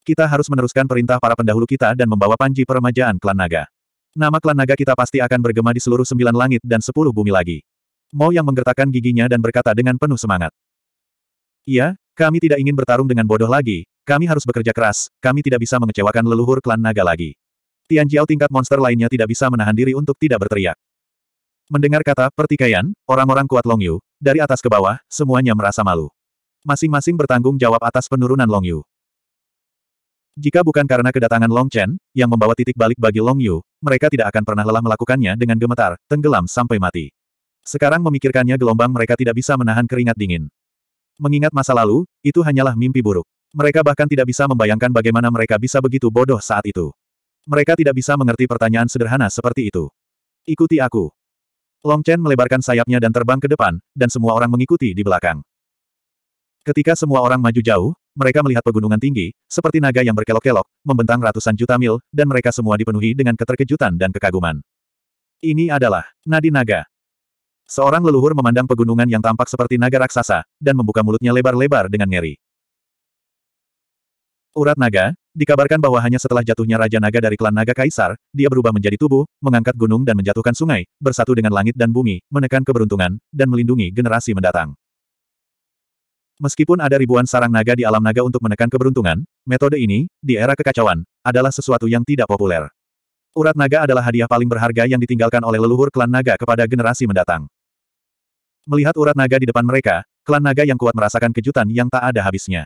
Kita harus meneruskan perintah para pendahulu kita dan membawa panji peremajaan klan naga. Nama klan naga kita pasti akan bergema di seluruh sembilan langit dan sepuluh bumi lagi. Mo yang menggertakkan giginya dan berkata dengan penuh semangat. Iya, kami tidak ingin bertarung dengan bodoh lagi, kami harus bekerja keras, kami tidak bisa mengecewakan leluhur klan naga lagi. Tianjiao tingkat monster lainnya tidak bisa menahan diri untuk tidak berteriak. Mendengar kata pertikaian, orang-orang kuat Long Yu, dari atas ke bawah, semuanya merasa malu. Masing-masing bertanggung jawab atas penurunan Long Yu. Jika bukan karena kedatangan Long Chen, yang membawa titik balik bagi Long Yu, mereka tidak akan pernah lelah melakukannya dengan gemetar, tenggelam sampai mati. Sekarang memikirkannya gelombang mereka tidak bisa menahan keringat dingin. Mengingat masa lalu, itu hanyalah mimpi buruk. Mereka bahkan tidak bisa membayangkan bagaimana mereka bisa begitu bodoh saat itu. Mereka tidak bisa mengerti pertanyaan sederhana seperti itu. Ikuti aku. Long Chen melebarkan sayapnya dan terbang ke depan, dan semua orang mengikuti di belakang. Ketika semua orang maju jauh, mereka melihat pegunungan tinggi, seperti naga yang berkelok-kelok, membentang ratusan juta mil, dan mereka semua dipenuhi dengan keterkejutan dan kekaguman. Ini adalah nadi naga. Seorang leluhur memandang pegunungan yang tampak seperti naga raksasa, dan membuka mulutnya lebar-lebar dengan ngeri. Urat naga, Dikabarkan bahwa hanya setelah jatuhnya Raja Naga dari klan Naga Kaisar, dia berubah menjadi tubuh, mengangkat gunung dan menjatuhkan sungai, bersatu dengan langit dan bumi, menekan keberuntungan, dan melindungi generasi mendatang. Meskipun ada ribuan sarang naga di alam naga untuk menekan keberuntungan, metode ini, di era kekacauan, adalah sesuatu yang tidak populer. Urat naga adalah hadiah paling berharga yang ditinggalkan oleh leluhur klan naga kepada generasi mendatang. Melihat urat naga di depan mereka, klan naga yang kuat merasakan kejutan yang tak ada habisnya.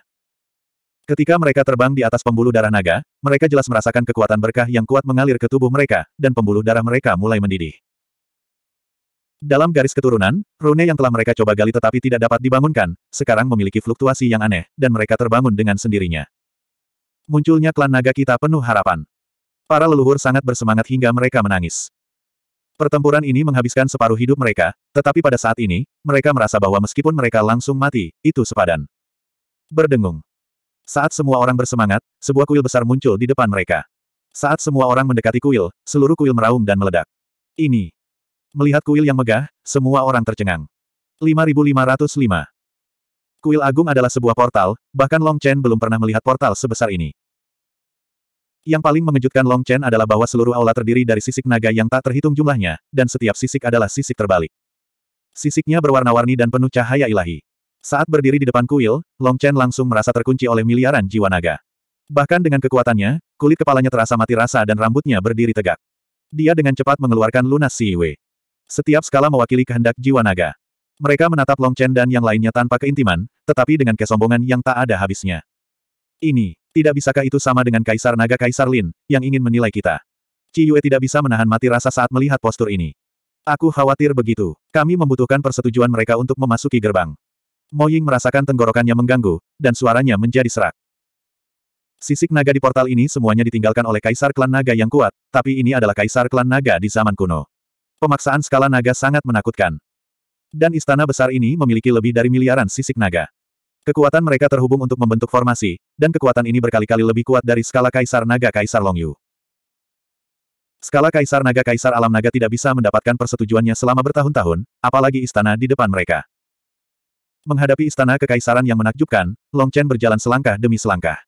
Ketika mereka terbang di atas pembuluh darah naga, mereka jelas merasakan kekuatan berkah yang kuat mengalir ke tubuh mereka, dan pembuluh darah mereka mulai mendidih. Dalam garis keturunan, rune yang telah mereka coba gali tetapi tidak dapat dibangunkan, sekarang memiliki fluktuasi yang aneh, dan mereka terbangun dengan sendirinya. Munculnya klan naga kita penuh harapan. Para leluhur sangat bersemangat hingga mereka menangis. Pertempuran ini menghabiskan separuh hidup mereka, tetapi pada saat ini, mereka merasa bahwa meskipun mereka langsung mati, itu sepadan. Berdengung. Saat semua orang bersemangat, sebuah kuil besar muncul di depan mereka. Saat semua orang mendekati kuil, seluruh kuil meraung dan meledak. Ini. Melihat kuil yang megah, semua orang tercengang. 5505. Kuil Agung adalah sebuah portal, bahkan Long Chen belum pernah melihat portal sebesar ini. Yang paling mengejutkan Long Chen adalah bahwa seluruh aula terdiri dari sisik naga yang tak terhitung jumlahnya, dan setiap sisik adalah sisik terbalik. Sisiknya berwarna-warni dan penuh cahaya ilahi. Saat berdiri di depan kuil, Long Chen langsung merasa terkunci oleh miliaran jiwa naga. Bahkan dengan kekuatannya, kulit kepalanya terasa mati rasa dan rambutnya berdiri tegak. Dia dengan cepat mengeluarkan lunas Si Yue. Setiap skala mewakili kehendak jiwa naga. Mereka menatap Long Chen dan yang lainnya tanpa keintiman, tetapi dengan kesombongan yang tak ada habisnya. Ini, tidak bisakah itu sama dengan Kaisar Naga Kaisar Lin, yang ingin menilai kita? Ci Yue tidak bisa menahan mati rasa saat melihat postur ini. Aku khawatir begitu. Kami membutuhkan persetujuan mereka untuk memasuki gerbang. Moying merasakan tenggorokannya mengganggu, dan suaranya menjadi serak. Sisik naga di portal ini semuanya ditinggalkan oleh kaisar klan naga yang kuat, tapi ini adalah kaisar klan naga di zaman kuno. Pemaksaan skala naga sangat menakutkan. Dan istana besar ini memiliki lebih dari miliaran sisik naga. Kekuatan mereka terhubung untuk membentuk formasi, dan kekuatan ini berkali-kali lebih kuat dari skala kaisar naga kaisar Longyu. Skala kaisar naga kaisar alam naga tidak bisa mendapatkan persetujuannya selama bertahun-tahun, apalagi istana di depan mereka. Menghadapi istana kekaisaran yang menakjubkan, Long Chen berjalan selangkah demi selangkah.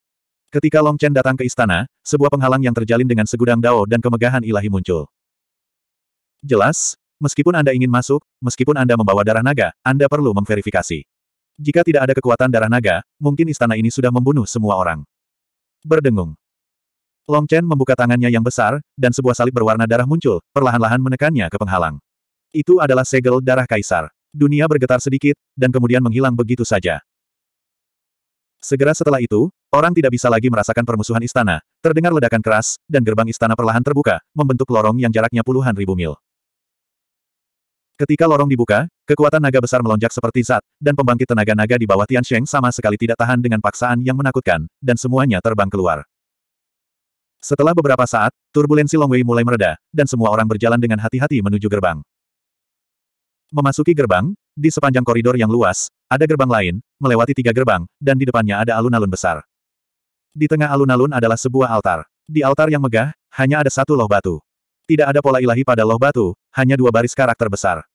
Ketika Long Chen datang ke istana, sebuah penghalang yang terjalin dengan segudang dao dan kemegahan ilahi muncul. Jelas, meskipun Anda ingin masuk, meskipun Anda membawa darah naga, Anda perlu memverifikasi. Jika tidak ada kekuatan darah naga, mungkin istana ini sudah membunuh semua orang. Berdengung. Long Chen membuka tangannya yang besar, dan sebuah salib berwarna darah muncul, perlahan-lahan menekannya ke penghalang. Itu adalah segel darah kaisar. Dunia bergetar sedikit, dan kemudian menghilang begitu saja. Segera setelah itu, orang tidak bisa lagi merasakan permusuhan istana, terdengar ledakan keras, dan gerbang istana perlahan terbuka, membentuk lorong yang jaraknya puluhan ribu mil. Ketika lorong dibuka, kekuatan naga besar melonjak seperti zat, dan pembangkit tenaga naga di bawah Tian Sheng sama sekali tidak tahan dengan paksaan yang menakutkan, dan semuanya terbang keluar. Setelah beberapa saat, turbulensi Longwei mulai mereda, dan semua orang berjalan dengan hati-hati menuju gerbang. Memasuki gerbang, di sepanjang koridor yang luas, ada gerbang lain, melewati tiga gerbang, dan di depannya ada alun-alun besar. Di tengah alun-alun adalah sebuah altar. Di altar yang megah, hanya ada satu loh batu. Tidak ada pola ilahi pada loh batu, hanya dua baris karakter besar.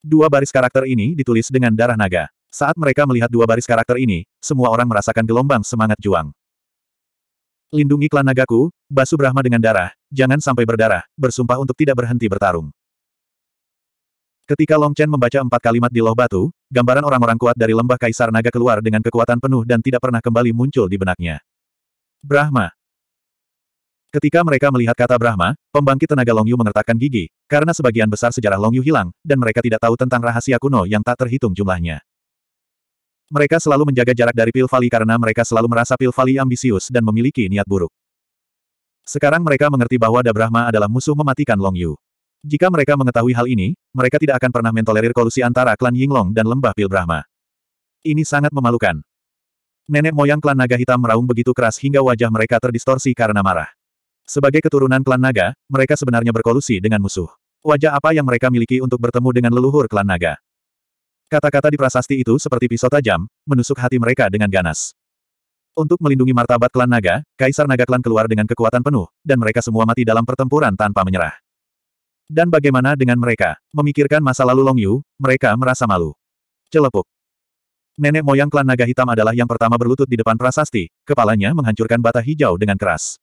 Dua baris karakter ini ditulis dengan darah naga. Saat mereka melihat dua baris karakter ini, semua orang merasakan gelombang semangat juang. Lindungi klan nagaku, Basu Brahma dengan darah, jangan sampai berdarah, bersumpah untuk tidak berhenti bertarung. Ketika Long Chen membaca empat kalimat di loh batu, gambaran orang-orang kuat dari lembah Kaisar Naga keluar dengan kekuatan penuh dan tidak pernah kembali muncul di benaknya. Brahma. Ketika mereka melihat kata Brahma, pembangkit tenaga Long Yu mengertakkan gigi, karena sebagian besar sejarah Long Yu hilang, dan mereka tidak tahu tentang rahasia kuno yang tak terhitung jumlahnya. Mereka selalu menjaga jarak dari Pil Valley karena mereka selalu merasa Pil Valley ambisius dan memiliki niat buruk. Sekarang mereka mengerti bahwa Da Brahma adalah musuh mematikan Long Yu. Jika mereka mengetahui hal ini, mereka tidak akan pernah mentolerir kolusi antara klan Yinglong dan lembah Pil Brahma. Ini sangat memalukan. Nenek moyang klan naga hitam meraung begitu keras hingga wajah mereka terdistorsi karena marah. Sebagai keturunan klan naga, mereka sebenarnya berkolusi dengan musuh. Wajah apa yang mereka miliki untuk bertemu dengan leluhur klan naga? Kata-kata di prasasti itu seperti pisau tajam, menusuk hati mereka dengan ganas. Untuk melindungi martabat klan naga, kaisar naga klan keluar dengan kekuatan penuh, dan mereka semua mati dalam pertempuran tanpa menyerah. Dan bagaimana dengan mereka? Memikirkan masa lalu Long Yu, mereka merasa malu. Celepuk. Nenek moyang klan naga hitam adalah yang pertama berlutut di depan prasasti, kepalanya menghancurkan bata hijau dengan keras.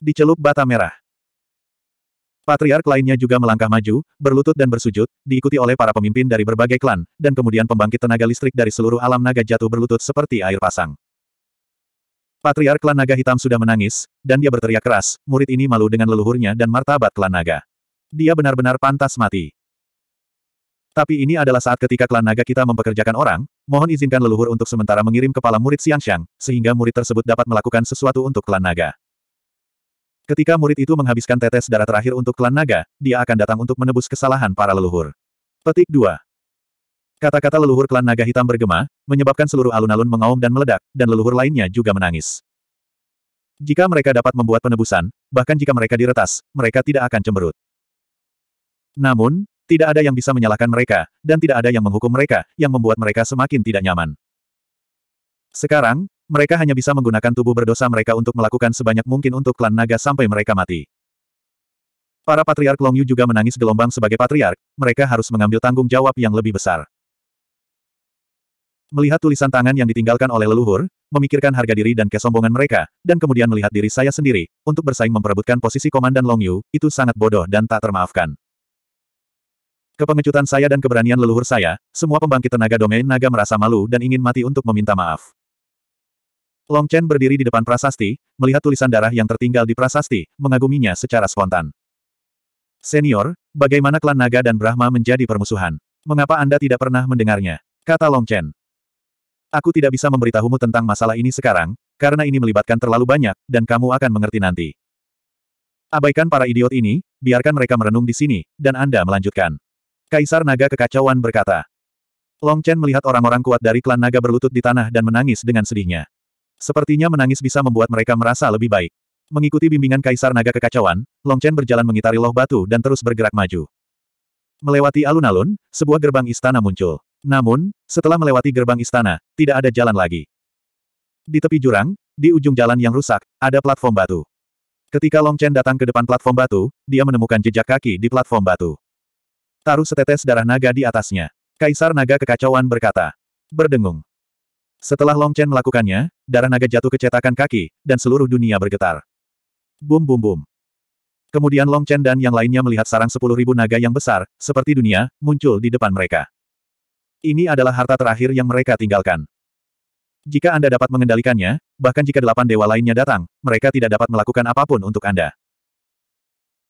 Dicelup bata merah. Patriark lainnya juga melangkah maju, berlutut dan bersujud, diikuti oleh para pemimpin dari berbagai klan, dan kemudian pembangkit tenaga listrik dari seluruh alam naga jatuh berlutut seperti air pasang. Patriark klan naga hitam sudah menangis, dan dia berteriak keras, murid ini malu dengan leluhurnya dan martabat klan naga dia benar-benar pantas mati. Tapi ini adalah saat ketika klan naga kita mempekerjakan orang, mohon izinkan leluhur untuk sementara mengirim kepala murid Xiangxiang, sehingga murid tersebut dapat melakukan sesuatu untuk klan naga. Ketika murid itu menghabiskan tetes darah terakhir untuk klan naga, dia akan datang untuk menebus kesalahan para leluhur. Petik 2. Kata-kata leluhur klan naga hitam bergema, menyebabkan seluruh alun-alun mengaum dan meledak, dan leluhur lainnya juga menangis. Jika mereka dapat membuat penebusan, bahkan jika mereka diretas, mereka tidak akan cemberut. Namun, tidak ada yang bisa menyalahkan mereka, dan tidak ada yang menghukum mereka, yang membuat mereka semakin tidak nyaman. Sekarang, mereka hanya bisa menggunakan tubuh berdosa mereka untuk melakukan sebanyak mungkin untuk klan naga sampai mereka mati. Para Patriark Longyu juga menangis gelombang sebagai Patriark, mereka harus mengambil tanggung jawab yang lebih besar. Melihat tulisan tangan yang ditinggalkan oleh leluhur, memikirkan harga diri dan kesombongan mereka, dan kemudian melihat diri saya sendiri, untuk bersaing memperebutkan posisi Komandan Longyu, itu sangat bodoh dan tak termaafkan. Kepengecutan saya dan keberanian leluhur saya, semua pembangkit tenaga domain naga merasa malu dan ingin mati untuk meminta maaf. Long Chen berdiri di depan prasasti, melihat tulisan darah yang tertinggal di prasasti, mengaguminya secara spontan. Senior, bagaimana klan Naga dan Brahma menjadi permusuhan? Mengapa Anda tidak pernah mendengarnya? Kata Long Chen. Aku tidak bisa memberitahumu tentang masalah ini sekarang, karena ini melibatkan terlalu banyak, dan kamu akan mengerti nanti. Abaikan para idiot ini, biarkan mereka merenung di sini, dan Anda melanjutkan. Kaisar Naga Kekacauan berkata. Long Chen melihat orang-orang kuat dari klan naga berlutut di tanah dan menangis dengan sedihnya. Sepertinya menangis bisa membuat mereka merasa lebih baik. Mengikuti bimbingan Kaisar Naga Kekacauan, Long Chen berjalan mengitari loh batu dan terus bergerak maju. Melewati alun-alun, sebuah gerbang istana muncul. Namun, setelah melewati gerbang istana, tidak ada jalan lagi. Di tepi jurang, di ujung jalan yang rusak, ada platform batu. Ketika Long Chen datang ke depan platform batu, dia menemukan jejak kaki di platform batu. Taruh setetes darah naga di atasnya. Kaisar naga kekacauan berkata. Berdengung. Setelah Long Chen melakukannya, darah naga jatuh ke cetakan kaki, dan seluruh dunia bergetar. Bum bum bum. Kemudian Long Chen dan yang lainnya melihat sarang sepuluh ribu naga yang besar, seperti dunia, muncul di depan mereka. Ini adalah harta terakhir yang mereka tinggalkan. Jika Anda dapat mengendalikannya, bahkan jika delapan dewa lainnya datang, mereka tidak dapat melakukan apapun untuk Anda.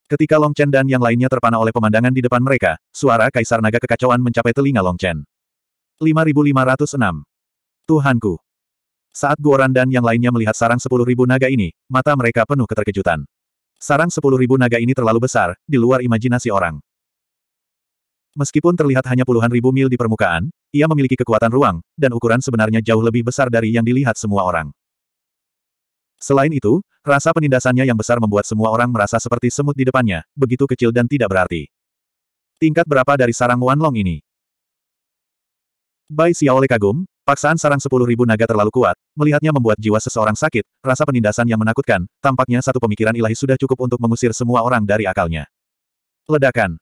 Ketika Long Chen dan yang lainnya terpana oleh pemandangan di depan mereka, suara Kaisar Naga Kekacauan mencapai telinga Long Chen. 5506. Tuhanku. Saat Guoran dan yang lainnya melihat sarang 10.000 naga ini, mata mereka penuh keterkejutan. Sarang 10.000 naga ini terlalu besar, di luar imajinasi orang. Meskipun terlihat hanya puluhan ribu mil di permukaan, ia memiliki kekuatan ruang, dan ukuran sebenarnya jauh lebih besar dari yang dilihat semua orang. Selain itu, rasa penindasannya yang besar membuat semua orang merasa seperti semut di depannya, begitu kecil dan tidak berarti. Tingkat berapa dari sarang Wanlong ini? Bai Xiaole kagum, paksaan sarang sepuluh ribu naga terlalu kuat, melihatnya membuat jiwa seseorang sakit, rasa penindasan yang menakutkan, tampaknya satu pemikiran ilahi sudah cukup untuk mengusir semua orang dari akalnya. Ledakan.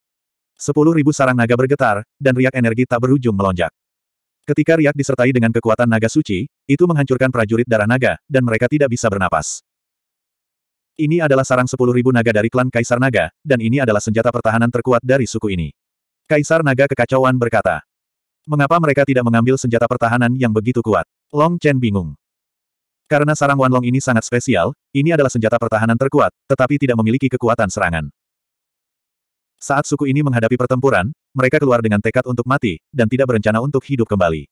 Sepuluh ribu sarang naga bergetar, dan riak energi tak berujung melonjak. Ketika riak disertai dengan kekuatan naga suci, itu menghancurkan prajurit darah naga, dan mereka tidak bisa bernapas. Ini adalah sarang 10.000 naga dari klan Kaisar Naga, dan ini adalah senjata pertahanan terkuat dari suku ini. Kaisar Naga Kekacauan berkata, Mengapa mereka tidak mengambil senjata pertahanan yang begitu kuat? Long Chen bingung. Karena sarang Wanlong ini sangat spesial, ini adalah senjata pertahanan terkuat, tetapi tidak memiliki kekuatan serangan. Saat suku ini menghadapi pertempuran, mereka keluar dengan tekad untuk mati, dan tidak berencana untuk hidup kembali.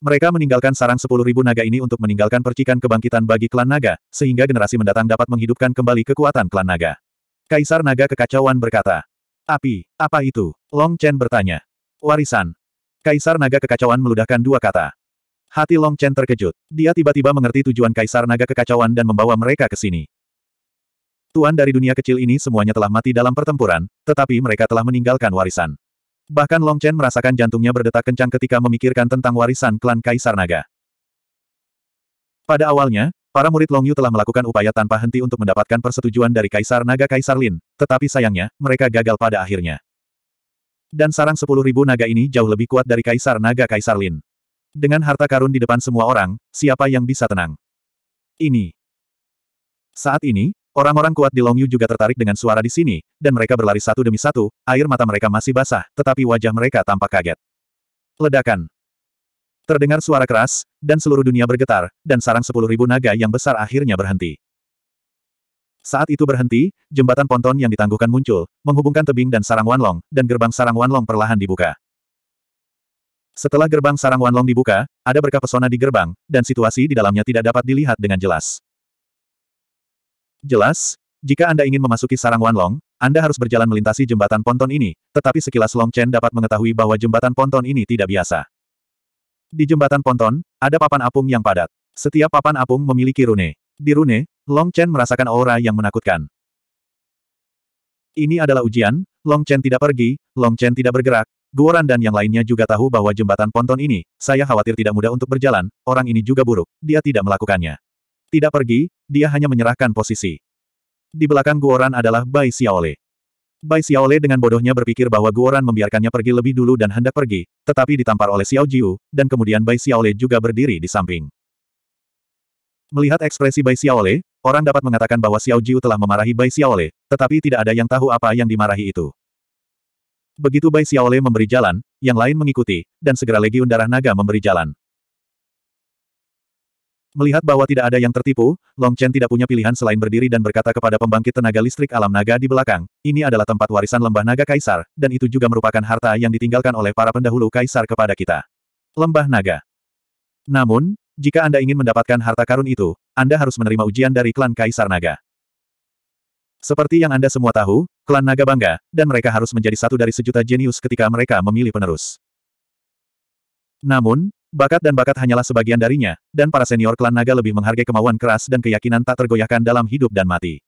Mereka meninggalkan sarang 10.000 naga ini untuk meninggalkan percikan kebangkitan bagi klan naga, sehingga generasi mendatang dapat menghidupkan kembali kekuatan klan naga. Kaisar naga kekacauan berkata. Api, apa itu? Long Chen bertanya. Warisan. Kaisar naga kekacauan meludahkan dua kata. Hati Long Chen terkejut. Dia tiba-tiba mengerti tujuan kaisar naga kekacauan dan membawa mereka ke sini. Tuan dari dunia kecil ini semuanya telah mati dalam pertempuran, tetapi mereka telah meninggalkan warisan. Bahkan Long Chen merasakan jantungnya berdetak kencang ketika memikirkan tentang warisan klan Kaisar Naga. Pada awalnya, para murid Long Yu telah melakukan upaya tanpa henti untuk mendapatkan persetujuan dari Kaisar Naga Kaisar Lin, tetapi sayangnya, mereka gagal pada akhirnya. Dan sarang sepuluh ribu naga ini jauh lebih kuat dari Kaisar Naga Kaisar Lin. Dengan harta karun di depan semua orang, siapa yang bisa tenang? Ini, saat ini, Orang-orang kuat di Longyu juga tertarik dengan suara di sini, dan mereka berlari satu demi satu, air mata mereka masih basah, tetapi wajah mereka tampak kaget. Ledakan. Terdengar suara keras, dan seluruh dunia bergetar, dan sarang sepuluh ribu naga yang besar akhirnya berhenti. Saat itu berhenti, jembatan ponton yang ditangguhkan muncul, menghubungkan tebing dan sarang Wanlong, dan gerbang sarang Wanlong perlahan dibuka. Setelah gerbang sarang Wanlong dibuka, ada berkah pesona di gerbang, dan situasi di dalamnya tidak dapat dilihat dengan jelas. Jelas, jika Anda ingin memasuki sarang Wanlong, Anda harus berjalan melintasi jembatan ponton ini, tetapi sekilas Long Chen dapat mengetahui bahwa jembatan ponton ini tidak biasa. Di jembatan ponton, ada papan apung yang padat. Setiap papan apung memiliki rune. Di rune, Long Chen merasakan aura yang menakutkan. Ini adalah ujian, Long Chen tidak pergi, Long Chen tidak bergerak, Guoran dan yang lainnya juga tahu bahwa jembatan ponton ini, saya khawatir tidak mudah untuk berjalan, orang ini juga buruk, dia tidak melakukannya. Tidak pergi, dia hanya menyerahkan posisi. Di belakang Guoran adalah Bai Xiaole. Bai Xiaole dengan bodohnya berpikir bahwa Guoran membiarkannya pergi lebih dulu dan hendak pergi, tetapi ditampar oleh Xiao Jiu, dan kemudian Bai Xiaole juga berdiri di samping. Melihat ekspresi Bai Xiaole, orang dapat mengatakan bahwa Xiao Jiu telah memarahi Bai Xiaole, tetapi tidak ada yang tahu apa yang dimarahi itu. Begitu Bai Xiaole memberi jalan, yang lain mengikuti, dan segera Legiun Darah Naga memberi jalan. Melihat bahwa tidak ada yang tertipu, Long Chen tidak punya pilihan selain berdiri dan berkata kepada pembangkit tenaga listrik alam naga di belakang, ini adalah tempat warisan lembah naga kaisar, dan itu juga merupakan harta yang ditinggalkan oleh para pendahulu kaisar kepada kita. Lembah naga. Namun, jika Anda ingin mendapatkan harta karun itu, Anda harus menerima ujian dari klan kaisar naga. Seperti yang Anda semua tahu, klan naga bangga, dan mereka harus menjadi satu dari sejuta jenius ketika mereka memilih penerus. Namun, Bakat dan bakat hanyalah sebagian darinya, dan para senior klan naga lebih menghargai kemauan keras dan keyakinan tak tergoyahkan dalam hidup dan mati.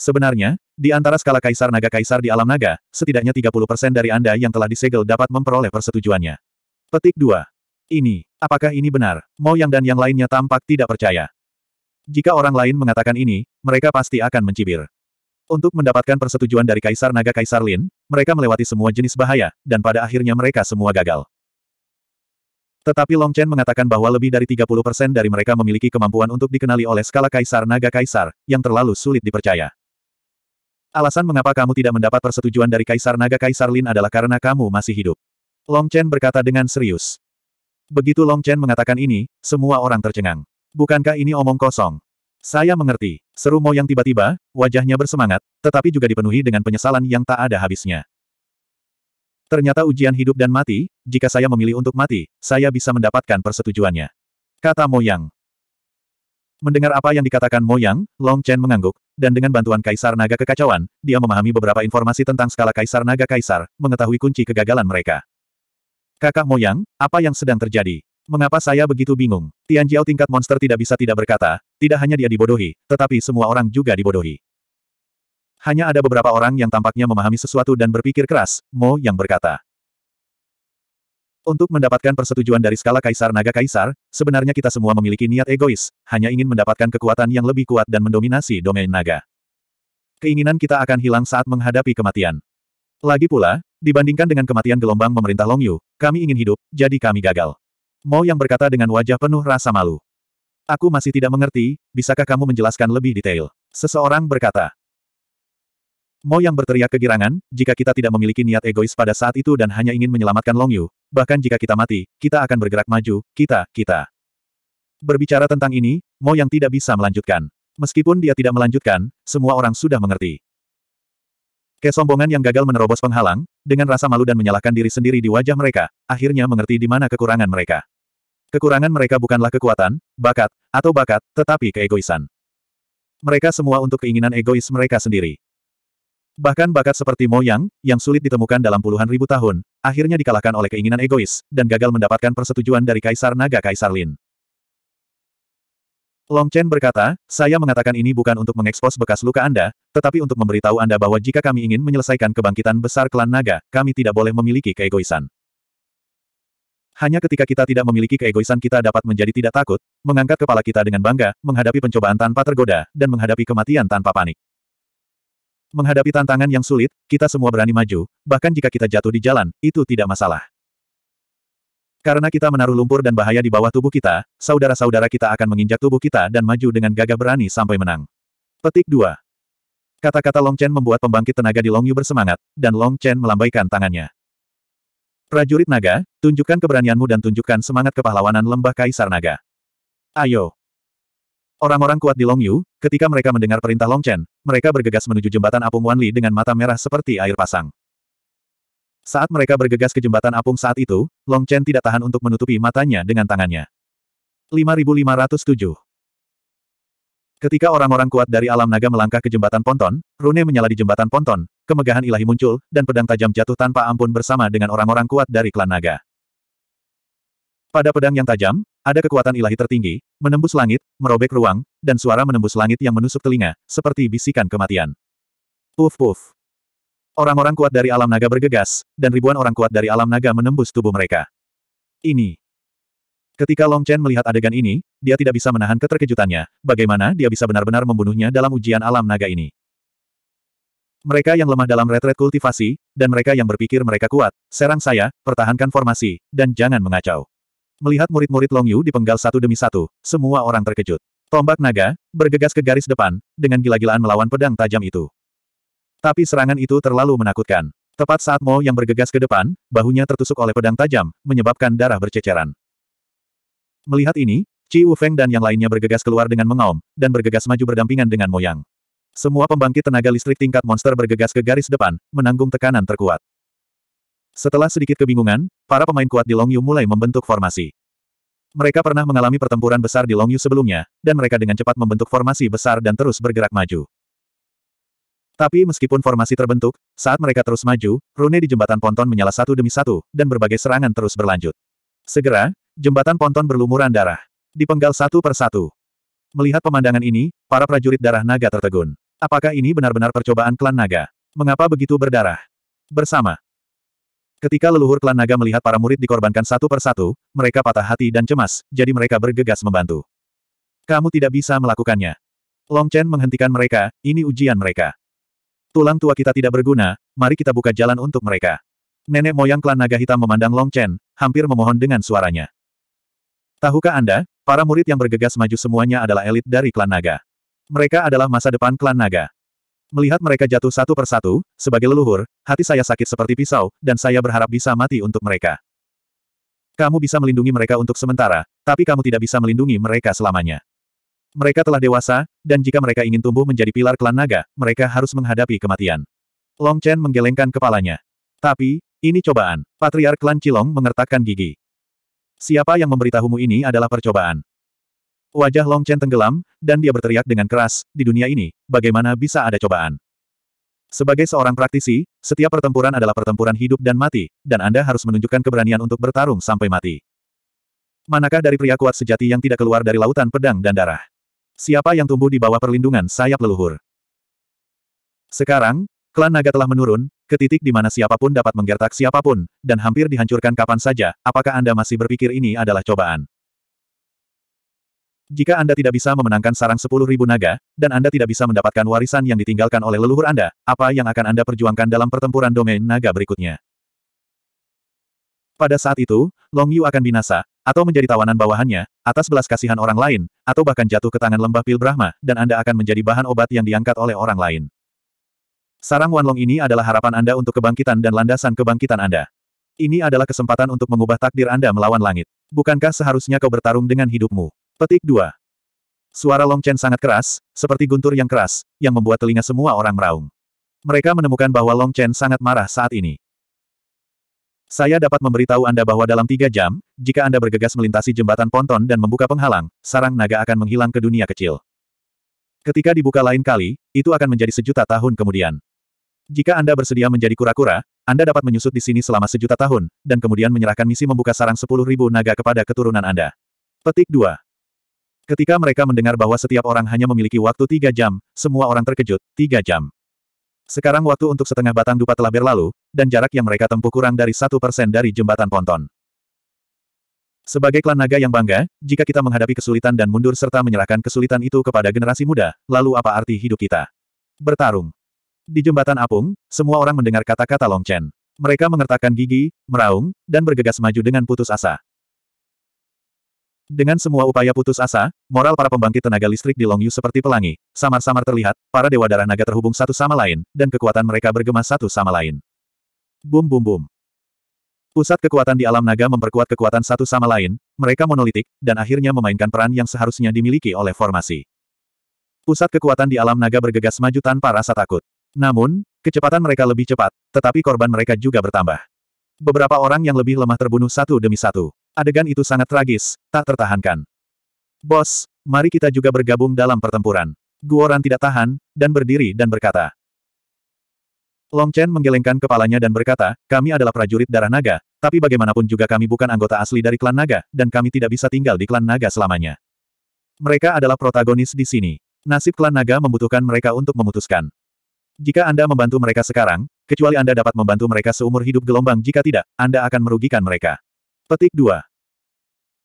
Sebenarnya, di antara skala kaisar naga kaisar di alam naga, setidaknya 30% dari Anda yang telah disegel dapat memperoleh persetujuannya. Petik 2. Ini, apakah ini benar? Mau yang dan yang lainnya tampak tidak percaya. Jika orang lain mengatakan ini, mereka pasti akan mencibir. Untuk mendapatkan persetujuan dari Kaisar Naga Kaisar Lin, mereka melewati semua jenis bahaya, dan pada akhirnya mereka semua gagal. Tetapi Long Chen mengatakan bahwa lebih dari 30% dari mereka memiliki kemampuan untuk dikenali oleh skala kaisar naga kaisar, yang terlalu sulit dipercaya. Alasan mengapa kamu tidak mendapat persetujuan dari kaisar naga kaisar Lin adalah karena kamu masih hidup. Long Chen berkata dengan serius. Begitu Long Chen mengatakan ini, semua orang tercengang. Bukankah ini omong kosong? Saya mengerti. Seru Mo yang tiba-tiba, wajahnya bersemangat, tetapi juga dipenuhi dengan penyesalan yang tak ada habisnya. Ternyata ujian hidup dan mati, jika saya memilih untuk mati, saya bisa mendapatkan persetujuannya. Kata Moyang. Mendengar apa yang dikatakan Moyang, Long Chen mengangguk, dan dengan bantuan Kaisar Naga Kekacauan, dia memahami beberapa informasi tentang skala Kaisar Naga Kaisar, mengetahui kunci kegagalan mereka. Kakak Moyang, apa yang sedang terjadi? Mengapa saya begitu bingung? Tian Jiao tingkat monster tidak bisa tidak berkata, tidak hanya dia dibodohi, tetapi semua orang juga dibodohi. Hanya ada beberapa orang yang tampaknya memahami sesuatu dan berpikir keras, Mo yang berkata. Untuk mendapatkan persetujuan dari skala kaisar naga kaisar, sebenarnya kita semua memiliki niat egois, hanya ingin mendapatkan kekuatan yang lebih kuat dan mendominasi domain naga. Keinginan kita akan hilang saat menghadapi kematian. Lagi pula, dibandingkan dengan kematian gelombang pemerintah Longyu, kami ingin hidup, jadi kami gagal. Mo yang berkata dengan wajah penuh rasa malu. Aku masih tidak mengerti, bisakah kamu menjelaskan lebih detail? Seseorang berkata. Mo yang berteriak kegirangan, jika kita tidak memiliki niat egois pada saat itu dan hanya ingin menyelamatkan Long Yu, bahkan jika kita mati, kita akan bergerak maju, kita, kita. Berbicara tentang ini, Mo yang tidak bisa melanjutkan. Meskipun dia tidak melanjutkan, semua orang sudah mengerti. Kesombongan yang gagal menerobos penghalang, dengan rasa malu dan menyalahkan diri sendiri di wajah mereka, akhirnya mengerti di mana kekurangan mereka. Kekurangan mereka bukanlah kekuatan, bakat, atau bakat, tetapi keegoisan. Mereka semua untuk keinginan egois mereka sendiri. Bahkan bakat seperti Moyang, yang sulit ditemukan dalam puluhan ribu tahun, akhirnya dikalahkan oleh keinginan egois, dan gagal mendapatkan persetujuan dari Kaisar Naga Kaisar Lin. Long Chen berkata, saya mengatakan ini bukan untuk mengekspos bekas luka Anda, tetapi untuk memberitahu Anda bahwa jika kami ingin menyelesaikan kebangkitan besar klan naga, kami tidak boleh memiliki keegoisan. Hanya ketika kita tidak memiliki keegoisan kita dapat menjadi tidak takut, mengangkat kepala kita dengan bangga, menghadapi pencobaan tanpa tergoda, dan menghadapi kematian tanpa panik. Menghadapi tantangan yang sulit, kita semua berani maju, bahkan jika kita jatuh di jalan, itu tidak masalah. Karena kita menaruh lumpur dan bahaya di bawah tubuh kita, saudara-saudara kita akan menginjak tubuh kita dan maju dengan gagah berani sampai menang. Petik 2. Kata-kata Long Chen membuat pembangkit tenaga di Long Yu bersemangat, dan Long Chen melambaikan tangannya. Prajurit naga, tunjukkan keberanianmu dan tunjukkan semangat kepahlawanan lembah kaisar naga. Ayo! Orang-orang kuat di Longyu, ketika mereka mendengar perintah Longchen, mereka bergegas menuju jembatan apung Wanli dengan mata merah seperti air pasang. Saat mereka bergegas ke jembatan apung saat itu, Longchen tidak tahan untuk menutupi matanya dengan tangannya. 5507 Ketika orang-orang kuat dari alam naga melangkah ke jembatan ponton, rune menyala di jembatan ponton, kemegahan ilahi muncul, dan pedang tajam jatuh tanpa ampun bersama dengan orang-orang kuat dari klan naga. Pada pedang yang tajam, ada kekuatan ilahi tertinggi, menembus langit, merobek ruang, dan suara menembus langit yang menusuk telinga, seperti bisikan kematian. Puf puf. Orang-orang kuat dari alam naga bergegas, dan ribuan orang kuat dari alam naga menembus tubuh mereka. Ini. Ketika Long Chen melihat adegan ini, dia tidak bisa menahan keterkejutannya, bagaimana dia bisa benar-benar membunuhnya dalam ujian alam naga ini. Mereka yang lemah dalam retret kultivasi, dan mereka yang berpikir mereka kuat, serang saya, pertahankan formasi, dan jangan mengacau. Melihat murid-murid Long Yu dipenggal satu demi satu, semua orang terkejut. Tombak naga, bergegas ke garis depan, dengan gila-gilaan melawan pedang tajam itu. Tapi serangan itu terlalu menakutkan. Tepat saat Mo yang bergegas ke depan, bahunya tertusuk oleh pedang tajam, menyebabkan darah berceceran. Melihat ini, Ci Feng dan yang lainnya bergegas keluar dengan mengaum, dan bergegas maju berdampingan dengan Mo Yang. Semua pembangkit tenaga listrik tingkat monster bergegas ke garis depan, menanggung tekanan terkuat. Setelah sedikit kebingungan, para pemain kuat di Longyu mulai membentuk formasi. Mereka pernah mengalami pertempuran besar di Longyu sebelumnya, dan mereka dengan cepat membentuk formasi besar dan terus bergerak maju. Tapi meskipun formasi terbentuk, saat mereka terus maju, rune di jembatan ponton menyala satu demi satu, dan berbagai serangan terus berlanjut. Segera, jembatan ponton berlumuran darah. Dipenggal satu per satu. Melihat pemandangan ini, para prajurit darah naga tertegun. Apakah ini benar-benar percobaan klan naga? Mengapa begitu berdarah? Bersama, Ketika leluhur klan naga melihat para murid dikorbankan satu persatu, mereka patah hati dan cemas, jadi mereka bergegas membantu. Kamu tidak bisa melakukannya. Long Chen menghentikan mereka, ini ujian mereka. Tulang tua kita tidak berguna, mari kita buka jalan untuk mereka. Nenek moyang klan naga hitam memandang Long Chen, hampir memohon dengan suaranya. Tahukah Anda, para murid yang bergegas maju semuanya adalah elit dari klan naga. Mereka adalah masa depan klan naga. Melihat mereka jatuh satu persatu, sebagai leluhur, hati saya sakit seperti pisau, dan saya berharap bisa mati untuk mereka. Kamu bisa melindungi mereka untuk sementara, tapi kamu tidak bisa melindungi mereka selamanya. Mereka telah dewasa, dan jika mereka ingin tumbuh menjadi pilar klan naga, mereka harus menghadapi kematian. Long Chen menggelengkan kepalanya. Tapi, ini cobaan. Patriark klan Cilong mengertakkan gigi. Siapa yang memberitahumu ini adalah percobaan. Wajah Long Chen tenggelam, dan dia berteriak dengan keras, di dunia ini, bagaimana bisa ada cobaan? Sebagai seorang praktisi, setiap pertempuran adalah pertempuran hidup dan mati, dan Anda harus menunjukkan keberanian untuk bertarung sampai mati. Manakah dari pria kuat sejati yang tidak keluar dari lautan pedang dan darah? Siapa yang tumbuh di bawah perlindungan sayap leluhur? Sekarang, klan naga telah menurun, ke titik di mana siapapun dapat menggertak siapapun, dan hampir dihancurkan kapan saja, apakah Anda masih berpikir ini adalah cobaan? Jika Anda tidak bisa memenangkan sarang ribu naga, dan Anda tidak bisa mendapatkan warisan yang ditinggalkan oleh leluhur Anda, apa yang akan Anda perjuangkan dalam pertempuran domain naga berikutnya? Pada saat itu, Long Yu akan binasa, atau menjadi tawanan bawahannya, atas belas kasihan orang lain, atau bahkan jatuh ke tangan lembah pil Brahma, dan Anda akan menjadi bahan obat yang diangkat oleh orang lain. Sarang Wanlong ini adalah harapan Anda untuk kebangkitan dan landasan kebangkitan Anda. Ini adalah kesempatan untuk mengubah takdir Anda melawan langit. Bukankah seharusnya kau bertarung dengan hidupmu? Petik 2. Suara Long Chen sangat keras, seperti guntur yang keras, yang membuat telinga semua orang meraung. Mereka menemukan bahwa Long Chen sangat marah saat ini. Saya dapat memberitahu Anda bahwa dalam tiga jam, jika Anda bergegas melintasi jembatan ponton dan membuka penghalang, sarang naga akan menghilang ke dunia kecil. Ketika dibuka lain kali, itu akan menjadi sejuta tahun kemudian. Jika Anda bersedia menjadi kura-kura, Anda dapat menyusut di sini selama sejuta tahun, dan kemudian menyerahkan misi membuka sarang sepuluh ribu naga kepada keturunan Anda. Petik 2. Ketika mereka mendengar bahwa setiap orang hanya memiliki waktu tiga jam, semua orang terkejut, tiga jam. Sekarang waktu untuk setengah batang dupa telah berlalu, dan jarak yang mereka tempuh kurang dari satu persen dari jembatan ponton. Sebagai klan naga yang bangga, jika kita menghadapi kesulitan dan mundur serta menyerahkan kesulitan itu kepada generasi muda, lalu apa arti hidup kita? Bertarung. Di jembatan apung, semua orang mendengar kata-kata Long Chen. Mereka mengertakkan gigi, meraung, dan bergegas maju dengan putus asa. Dengan semua upaya putus asa, moral para pembangkit tenaga listrik di Longyu seperti pelangi, samar-samar terlihat, para dewa darah naga terhubung satu sama lain, dan kekuatan mereka bergema satu sama lain. Bum bum bum. Pusat kekuatan di alam naga memperkuat kekuatan satu sama lain, mereka monolitik, dan akhirnya memainkan peran yang seharusnya dimiliki oleh formasi. Pusat kekuatan di alam naga bergegas maju tanpa rasa takut. Namun, kecepatan mereka lebih cepat, tetapi korban mereka juga bertambah. Beberapa orang yang lebih lemah terbunuh satu demi satu. Adegan itu sangat tragis, tak tertahankan. Bos, mari kita juga bergabung dalam pertempuran. Guoran tidak tahan, dan berdiri dan berkata. Long Chen menggelengkan kepalanya dan berkata, kami adalah prajurit darah naga, tapi bagaimanapun juga kami bukan anggota asli dari klan naga, dan kami tidak bisa tinggal di klan naga selamanya. Mereka adalah protagonis di sini. Nasib klan naga membutuhkan mereka untuk memutuskan. Jika Anda membantu mereka sekarang, Kecuali Anda dapat membantu mereka seumur hidup gelombang jika tidak, Anda akan merugikan mereka. Petik 2.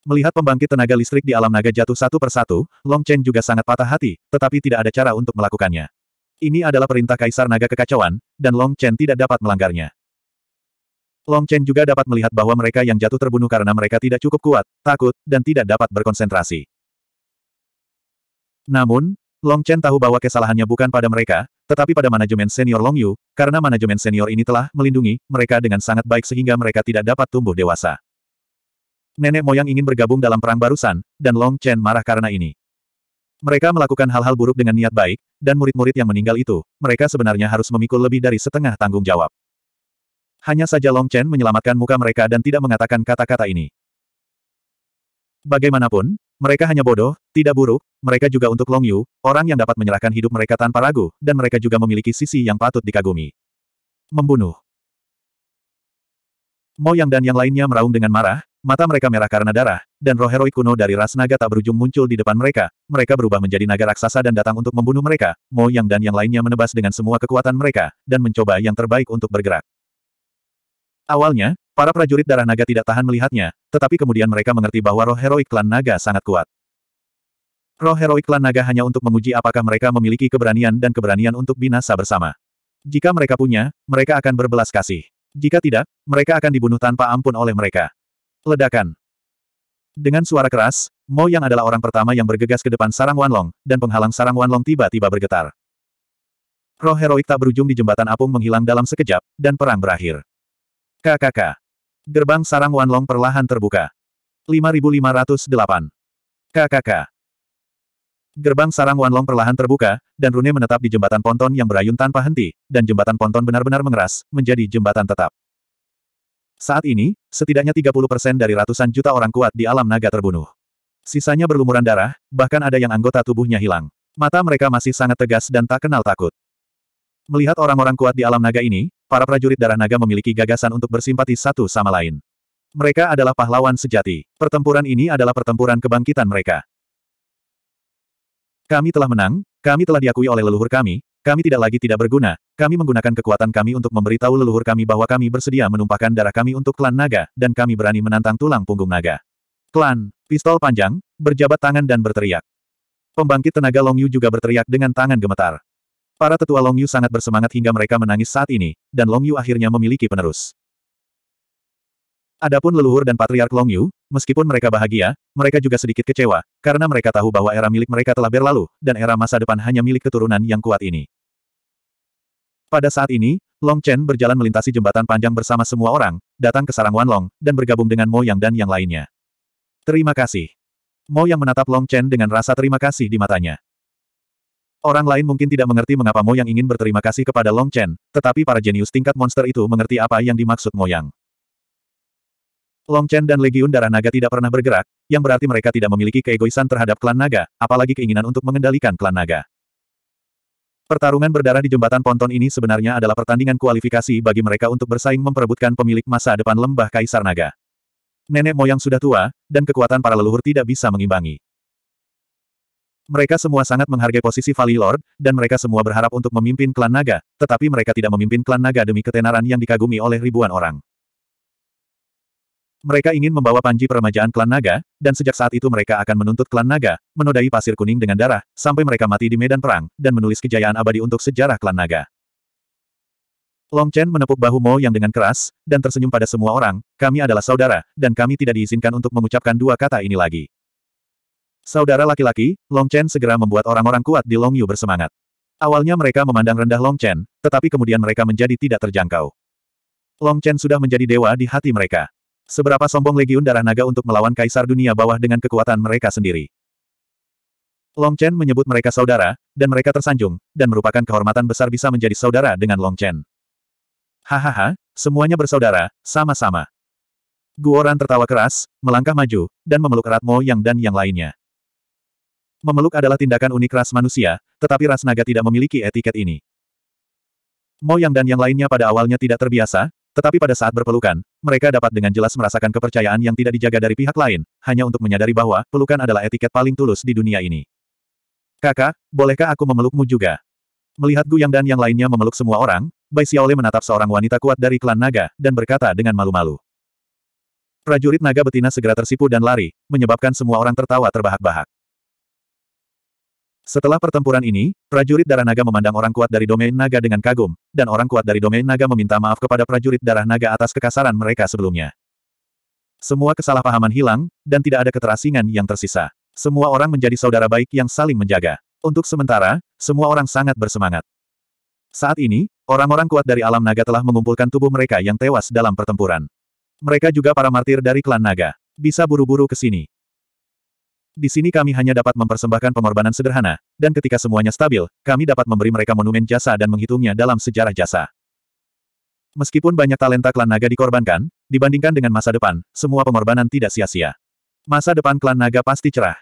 Melihat pembangkit tenaga listrik di alam naga jatuh satu persatu, Long Chen juga sangat patah hati, tetapi tidak ada cara untuk melakukannya. Ini adalah perintah Kaisar Naga Kekacauan, dan Long Chen tidak dapat melanggarnya. Long Chen juga dapat melihat bahwa mereka yang jatuh terbunuh karena mereka tidak cukup kuat, takut, dan tidak dapat berkonsentrasi. Namun, Long Chen tahu bahwa kesalahannya bukan pada mereka, tetapi pada manajemen senior Long Yu, karena manajemen senior ini telah melindungi mereka dengan sangat baik sehingga mereka tidak dapat tumbuh dewasa. Nenek moyang ingin bergabung dalam perang barusan, dan Long Chen marah karena ini. Mereka melakukan hal-hal buruk dengan niat baik, dan murid-murid yang meninggal itu, mereka sebenarnya harus memikul lebih dari setengah tanggung jawab. Hanya saja Long Chen menyelamatkan muka mereka dan tidak mengatakan kata-kata ini. Bagaimanapun, mereka hanya bodoh, tidak buruk, mereka juga untuk Long Yu, orang yang dapat menyerahkan hidup mereka tanpa ragu, dan mereka juga memiliki sisi yang patut dikagumi. Membunuh. Mo Yang dan yang lainnya meraung dengan marah, mata mereka merah karena darah, dan roh heroik kuno dari ras naga tak berujung muncul di depan mereka, mereka berubah menjadi naga raksasa dan datang untuk membunuh mereka, Mo Yang dan yang lainnya menebas dengan semua kekuatan mereka, dan mencoba yang terbaik untuk bergerak. Awalnya, Para prajurit darah naga tidak tahan melihatnya, tetapi kemudian mereka mengerti bahwa roh heroik klan naga sangat kuat. Roh heroik klan naga hanya untuk menguji apakah mereka memiliki keberanian dan keberanian untuk binasa bersama. Jika mereka punya, mereka akan berbelas kasih. Jika tidak, mereka akan dibunuh tanpa ampun oleh mereka. Ledakan. Dengan suara keras, Mo yang adalah orang pertama yang bergegas ke depan sarang Wanlong, dan penghalang sarang Wanlong tiba-tiba bergetar. Roh heroik tak berujung di jembatan apung menghilang dalam sekejap, dan perang berakhir. KKK. Gerbang sarang Wanlong perlahan terbuka. 5508. KKK. Gerbang sarang Wanlong perlahan terbuka, dan Rune menetap di jembatan ponton yang berayun tanpa henti, dan jembatan ponton benar-benar mengeras, menjadi jembatan tetap. Saat ini, setidaknya 30% dari ratusan juta orang kuat di alam naga terbunuh. Sisanya berlumuran darah, bahkan ada yang anggota tubuhnya hilang. Mata mereka masih sangat tegas dan tak kenal takut. Melihat orang-orang kuat di alam naga ini, Para prajurit darah naga memiliki gagasan untuk bersimpati satu sama lain. Mereka adalah pahlawan sejati. Pertempuran ini adalah pertempuran kebangkitan mereka. Kami telah menang, kami telah diakui oleh leluhur kami, kami tidak lagi tidak berguna, kami menggunakan kekuatan kami untuk memberitahu leluhur kami bahwa kami bersedia menumpahkan darah kami untuk klan naga, dan kami berani menantang tulang punggung naga. Klan, pistol panjang, berjabat tangan dan berteriak. Pembangkit tenaga Longyu juga berteriak dengan tangan gemetar. Para tetua Long Yu sangat bersemangat hingga mereka menangis saat ini, dan Long Yu akhirnya memiliki penerus. Adapun leluhur dan patriark Long Yu, meskipun mereka bahagia, mereka juga sedikit kecewa, karena mereka tahu bahwa era milik mereka telah berlalu, dan era masa depan hanya milik keturunan yang kuat ini. Pada saat ini, Long Chen berjalan melintasi jembatan panjang bersama semua orang, datang ke sarang Wan Long, dan bergabung dengan Mo Yang dan yang lainnya. Terima kasih. Mo Yang menatap Long Chen dengan rasa terima kasih di matanya. Orang lain mungkin tidak mengerti mengapa Mo Yang ingin berterima kasih kepada Long Chen, tetapi para jenius tingkat monster itu mengerti apa yang dimaksud Mo Yang. Long Chen dan Legiun Darah Naga tidak pernah bergerak, yang berarti mereka tidak memiliki keegoisan terhadap klan naga, apalagi keinginan untuk mengendalikan klan naga. Pertarungan berdarah di jembatan ponton ini sebenarnya adalah pertandingan kualifikasi bagi mereka untuk bersaing memperebutkan pemilik masa depan lembah Kaisar Naga. Nenek moyang sudah tua, dan kekuatan para leluhur tidak bisa mengimbangi. Mereka semua sangat menghargai posisi Valley Lord, dan mereka semua berharap untuk memimpin klan naga, tetapi mereka tidak memimpin klan naga demi ketenaran yang dikagumi oleh ribuan orang. Mereka ingin membawa panji peremajaan klan naga, dan sejak saat itu mereka akan menuntut klan naga, menodai pasir kuning dengan darah, sampai mereka mati di medan perang, dan menulis kejayaan abadi untuk sejarah klan naga. Long Chen menepuk bahu Mo yang dengan keras, dan tersenyum pada semua orang, kami adalah saudara, dan kami tidak diizinkan untuk mengucapkan dua kata ini lagi. Saudara laki-laki, Long Chen segera membuat orang-orang kuat di Long Yu bersemangat. Awalnya mereka memandang rendah Long Chen, tetapi kemudian mereka menjadi tidak terjangkau. Long Chen sudah menjadi dewa di hati mereka. Seberapa sombong legiun darah naga untuk melawan kaisar dunia bawah dengan kekuatan mereka sendiri. Long Chen menyebut mereka saudara, dan mereka tersanjung, dan merupakan kehormatan besar bisa menjadi saudara dengan Long Chen. Hahaha, semuanya bersaudara, sama-sama. Guoran tertawa keras, melangkah maju, dan memeluk erat Mo Yang dan yang lainnya. Memeluk adalah tindakan unik ras manusia, tetapi ras naga tidak memiliki etiket ini. yang dan yang lainnya pada awalnya tidak terbiasa, tetapi pada saat berpelukan, mereka dapat dengan jelas merasakan kepercayaan yang tidak dijaga dari pihak lain, hanya untuk menyadari bahwa pelukan adalah etiket paling tulus di dunia ini. Kakak, bolehkah aku memelukmu juga? Melihat Guyang dan yang lainnya memeluk semua orang, Bai Xiaole menatap seorang wanita kuat dari klan naga, dan berkata dengan malu-malu. Prajurit naga betina segera tersipu dan lari, menyebabkan semua orang tertawa terbahak-bahak. Setelah pertempuran ini, prajurit darah naga memandang orang kuat dari domain naga dengan kagum, dan orang kuat dari domain naga meminta maaf kepada prajurit darah naga atas kekasaran mereka sebelumnya. Semua kesalahpahaman hilang, dan tidak ada keterasingan yang tersisa. Semua orang menjadi saudara baik yang saling menjaga. Untuk sementara, semua orang sangat bersemangat. Saat ini, orang-orang kuat dari alam naga telah mengumpulkan tubuh mereka yang tewas dalam pertempuran. Mereka juga para martir dari klan naga. Bisa buru-buru ke sini. Di sini kami hanya dapat mempersembahkan pengorbanan sederhana, dan ketika semuanya stabil, kami dapat memberi mereka monumen jasa dan menghitungnya dalam sejarah jasa. Meskipun banyak talenta klan naga dikorbankan, dibandingkan dengan masa depan, semua pengorbanan tidak sia-sia. Masa depan klan naga pasti cerah.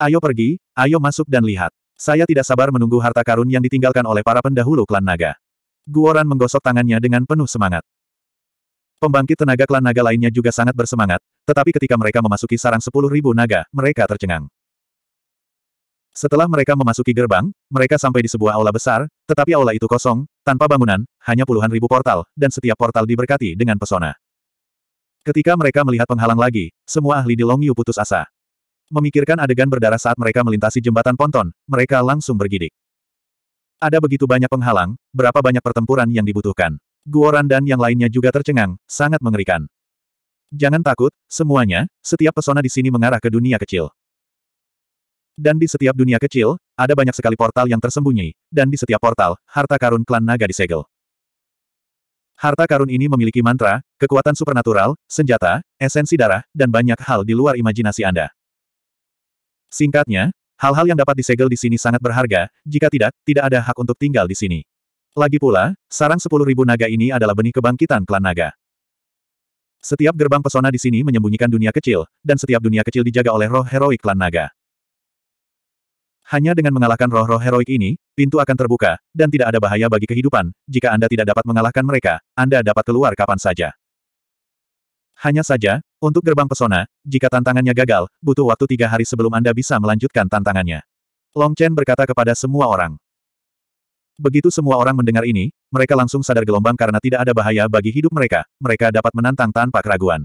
Ayo pergi, ayo masuk dan lihat. Saya tidak sabar menunggu harta karun yang ditinggalkan oleh para pendahulu klan naga. Guoran menggosok tangannya dengan penuh semangat. Pembangkit tenaga klan naga lainnya juga sangat bersemangat, tetapi ketika mereka memasuki sarang sepuluh ribu naga, mereka tercengang. Setelah mereka memasuki gerbang, mereka sampai di sebuah aula besar, tetapi aula itu kosong, tanpa bangunan, hanya puluhan ribu portal, dan setiap portal diberkati dengan pesona. Ketika mereka melihat penghalang lagi, semua ahli di Longyu putus asa. Memikirkan adegan berdarah saat mereka melintasi jembatan ponton, mereka langsung bergidik. Ada begitu banyak penghalang, berapa banyak pertempuran yang dibutuhkan. Guoran dan yang lainnya juga tercengang, sangat mengerikan. Jangan takut, semuanya, setiap pesona di sini mengarah ke dunia kecil. Dan di setiap dunia kecil, ada banyak sekali portal yang tersembunyi, dan di setiap portal, harta karun klan naga disegel. Harta karun ini memiliki mantra, kekuatan supernatural, senjata, esensi darah, dan banyak hal di luar imajinasi Anda. Singkatnya, hal-hal yang dapat disegel di sini sangat berharga, jika tidak, tidak ada hak untuk tinggal di sini. Lagi pula, sarang sepuluh ribu naga ini adalah benih kebangkitan klan naga. Setiap gerbang pesona di sini menyembunyikan dunia kecil, dan setiap dunia kecil dijaga oleh roh heroik klan naga. Hanya dengan mengalahkan roh-roh heroik ini, pintu akan terbuka, dan tidak ada bahaya bagi kehidupan, jika Anda tidak dapat mengalahkan mereka, Anda dapat keluar kapan saja. Hanya saja, untuk gerbang pesona, jika tantangannya gagal, butuh waktu tiga hari sebelum Anda bisa melanjutkan tantangannya. Long Chen berkata kepada semua orang. Begitu semua orang mendengar ini, mereka langsung sadar gelombang karena tidak ada bahaya bagi hidup mereka, mereka dapat menantang tanpa keraguan.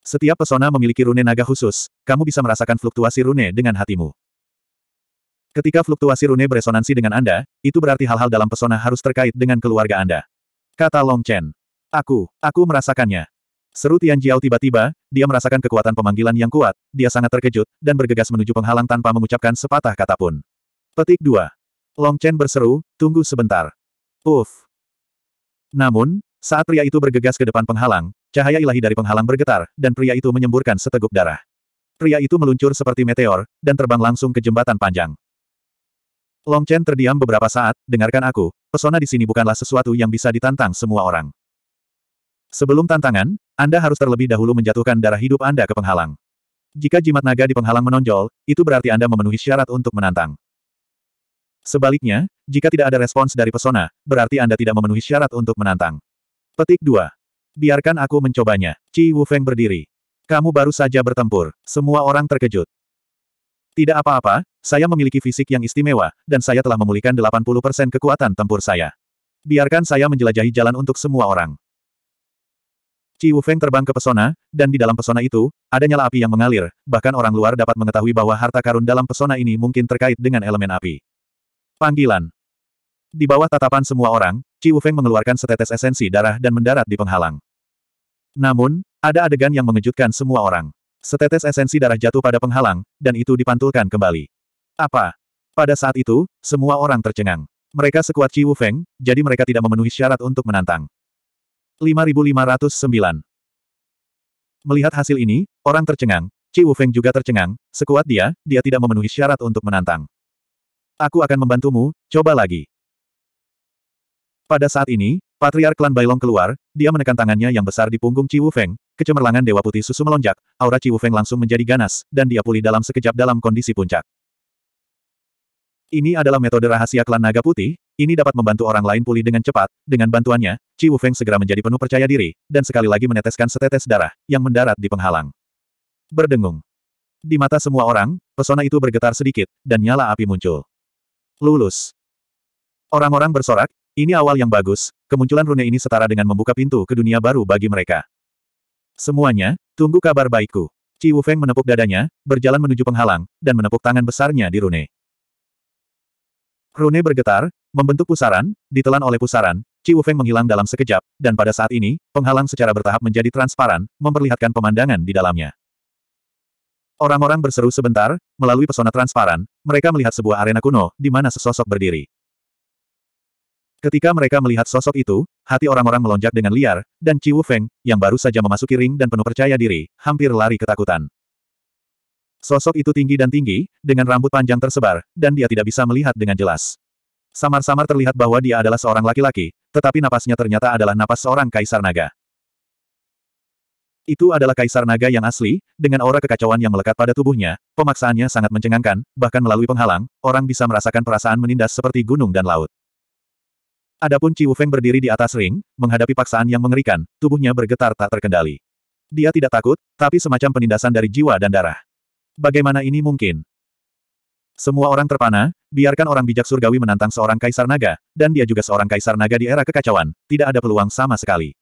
Setiap pesona memiliki rune naga khusus, kamu bisa merasakan fluktuasi rune dengan hatimu. Ketika fluktuasi rune beresonansi dengan Anda, itu berarti hal-hal dalam pesona harus terkait dengan keluarga Anda. Kata Long Chen. Aku, aku merasakannya. Seru Tian Jiao tiba-tiba, dia merasakan kekuatan pemanggilan yang kuat, dia sangat terkejut, dan bergegas menuju penghalang tanpa mengucapkan sepatah kata pun. Petik 2. Long Chen berseru, tunggu sebentar. Uff. Namun, saat pria itu bergegas ke depan penghalang, cahaya ilahi dari penghalang bergetar, dan pria itu menyemburkan seteguk darah. Pria itu meluncur seperti meteor, dan terbang langsung ke jembatan panjang. Long Chen terdiam beberapa saat, dengarkan aku, pesona di sini bukanlah sesuatu yang bisa ditantang semua orang. Sebelum tantangan, Anda harus terlebih dahulu menjatuhkan darah hidup Anda ke penghalang. Jika jimat naga di penghalang menonjol, itu berarti Anda memenuhi syarat untuk menantang. Sebaliknya, jika tidak ada respons dari pesona, berarti Anda tidak memenuhi syarat untuk menantang. Petik 2. Biarkan aku mencobanya. Ci Wufeng berdiri. Kamu baru saja bertempur. Semua orang terkejut. Tidak apa-apa, saya memiliki fisik yang istimewa, dan saya telah memulihkan 80% kekuatan tempur saya. Biarkan saya menjelajahi jalan untuk semua orang. Ci Wufeng terbang ke pesona, dan di dalam pesona itu, ada nyala api yang mengalir, bahkan orang luar dapat mengetahui bahwa harta karun dalam pesona ini mungkin terkait dengan elemen api. Panggilan. Di bawah tatapan semua orang, Qi Wufeng mengeluarkan setetes esensi darah dan mendarat di penghalang. Namun, ada adegan yang mengejutkan semua orang. Setetes esensi darah jatuh pada penghalang, dan itu dipantulkan kembali. Apa? Pada saat itu, semua orang tercengang. Mereka sekuat Qi Wufeng, jadi mereka tidak memenuhi syarat untuk menantang. 5509 Melihat hasil ini, orang tercengang, Qi Wufeng juga tercengang, sekuat dia, dia tidak memenuhi syarat untuk menantang. Aku akan membantumu, coba lagi. Pada saat ini, Patriark Klan Bailong keluar, dia menekan tangannya yang besar di punggung Ciwu Feng, kecemerlangan Dewa Putih Susu melonjak, aura Ciwu Feng langsung menjadi ganas, dan dia pulih dalam sekejap dalam kondisi puncak. Ini adalah metode rahasia klan naga putih, ini dapat membantu orang lain pulih dengan cepat, dengan bantuannya, Ciwu Feng segera menjadi penuh percaya diri, dan sekali lagi meneteskan setetes darah, yang mendarat di penghalang. Berdengung. Di mata semua orang, pesona itu bergetar sedikit, dan nyala api muncul. Lulus. Orang-orang bersorak, ini awal yang bagus, kemunculan rune ini setara dengan membuka pintu ke dunia baru bagi mereka. Semuanya, tunggu kabar baikku. Ci Wufeng menepuk dadanya, berjalan menuju penghalang, dan menepuk tangan besarnya di rune. Rune bergetar, membentuk pusaran, ditelan oleh pusaran, Ci Wufeng menghilang dalam sekejap, dan pada saat ini, penghalang secara bertahap menjadi transparan, memperlihatkan pemandangan di dalamnya. Orang-orang berseru sebentar, melalui pesona transparan, mereka melihat sebuah arena kuno, di mana sesosok berdiri. Ketika mereka melihat sosok itu, hati orang-orang melonjak dengan liar, dan Qi Wu Feng, yang baru saja memasuki ring dan penuh percaya diri, hampir lari ketakutan. Sosok itu tinggi dan tinggi, dengan rambut panjang tersebar, dan dia tidak bisa melihat dengan jelas. Samar-samar terlihat bahwa dia adalah seorang laki-laki, tetapi napasnya ternyata adalah napas seorang kaisar naga. Itu adalah Kaisar Naga yang asli, dengan aura kekacauan yang melekat pada tubuhnya, pemaksaannya sangat mencengangkan, bahkan melalui penghalang, orang bisa merasakan perasaan menindas seperti gunung dan laut. Adapun Ci Wufeng berdiri di atas ring, menghadapi paksaan yang mengerikan, tubuhnya bergetar tak terkendali. Dia tidak takut, tapi semacam penindasan dari jiwa dan darah. Bagaimana ini mungkin? Semua orang terpana, biarkan orang bijak surgawi menantang seorang kaisar naga, dan dia juga seorang kaisar naga di era kekacauan, tidak ada peluang sama sekali.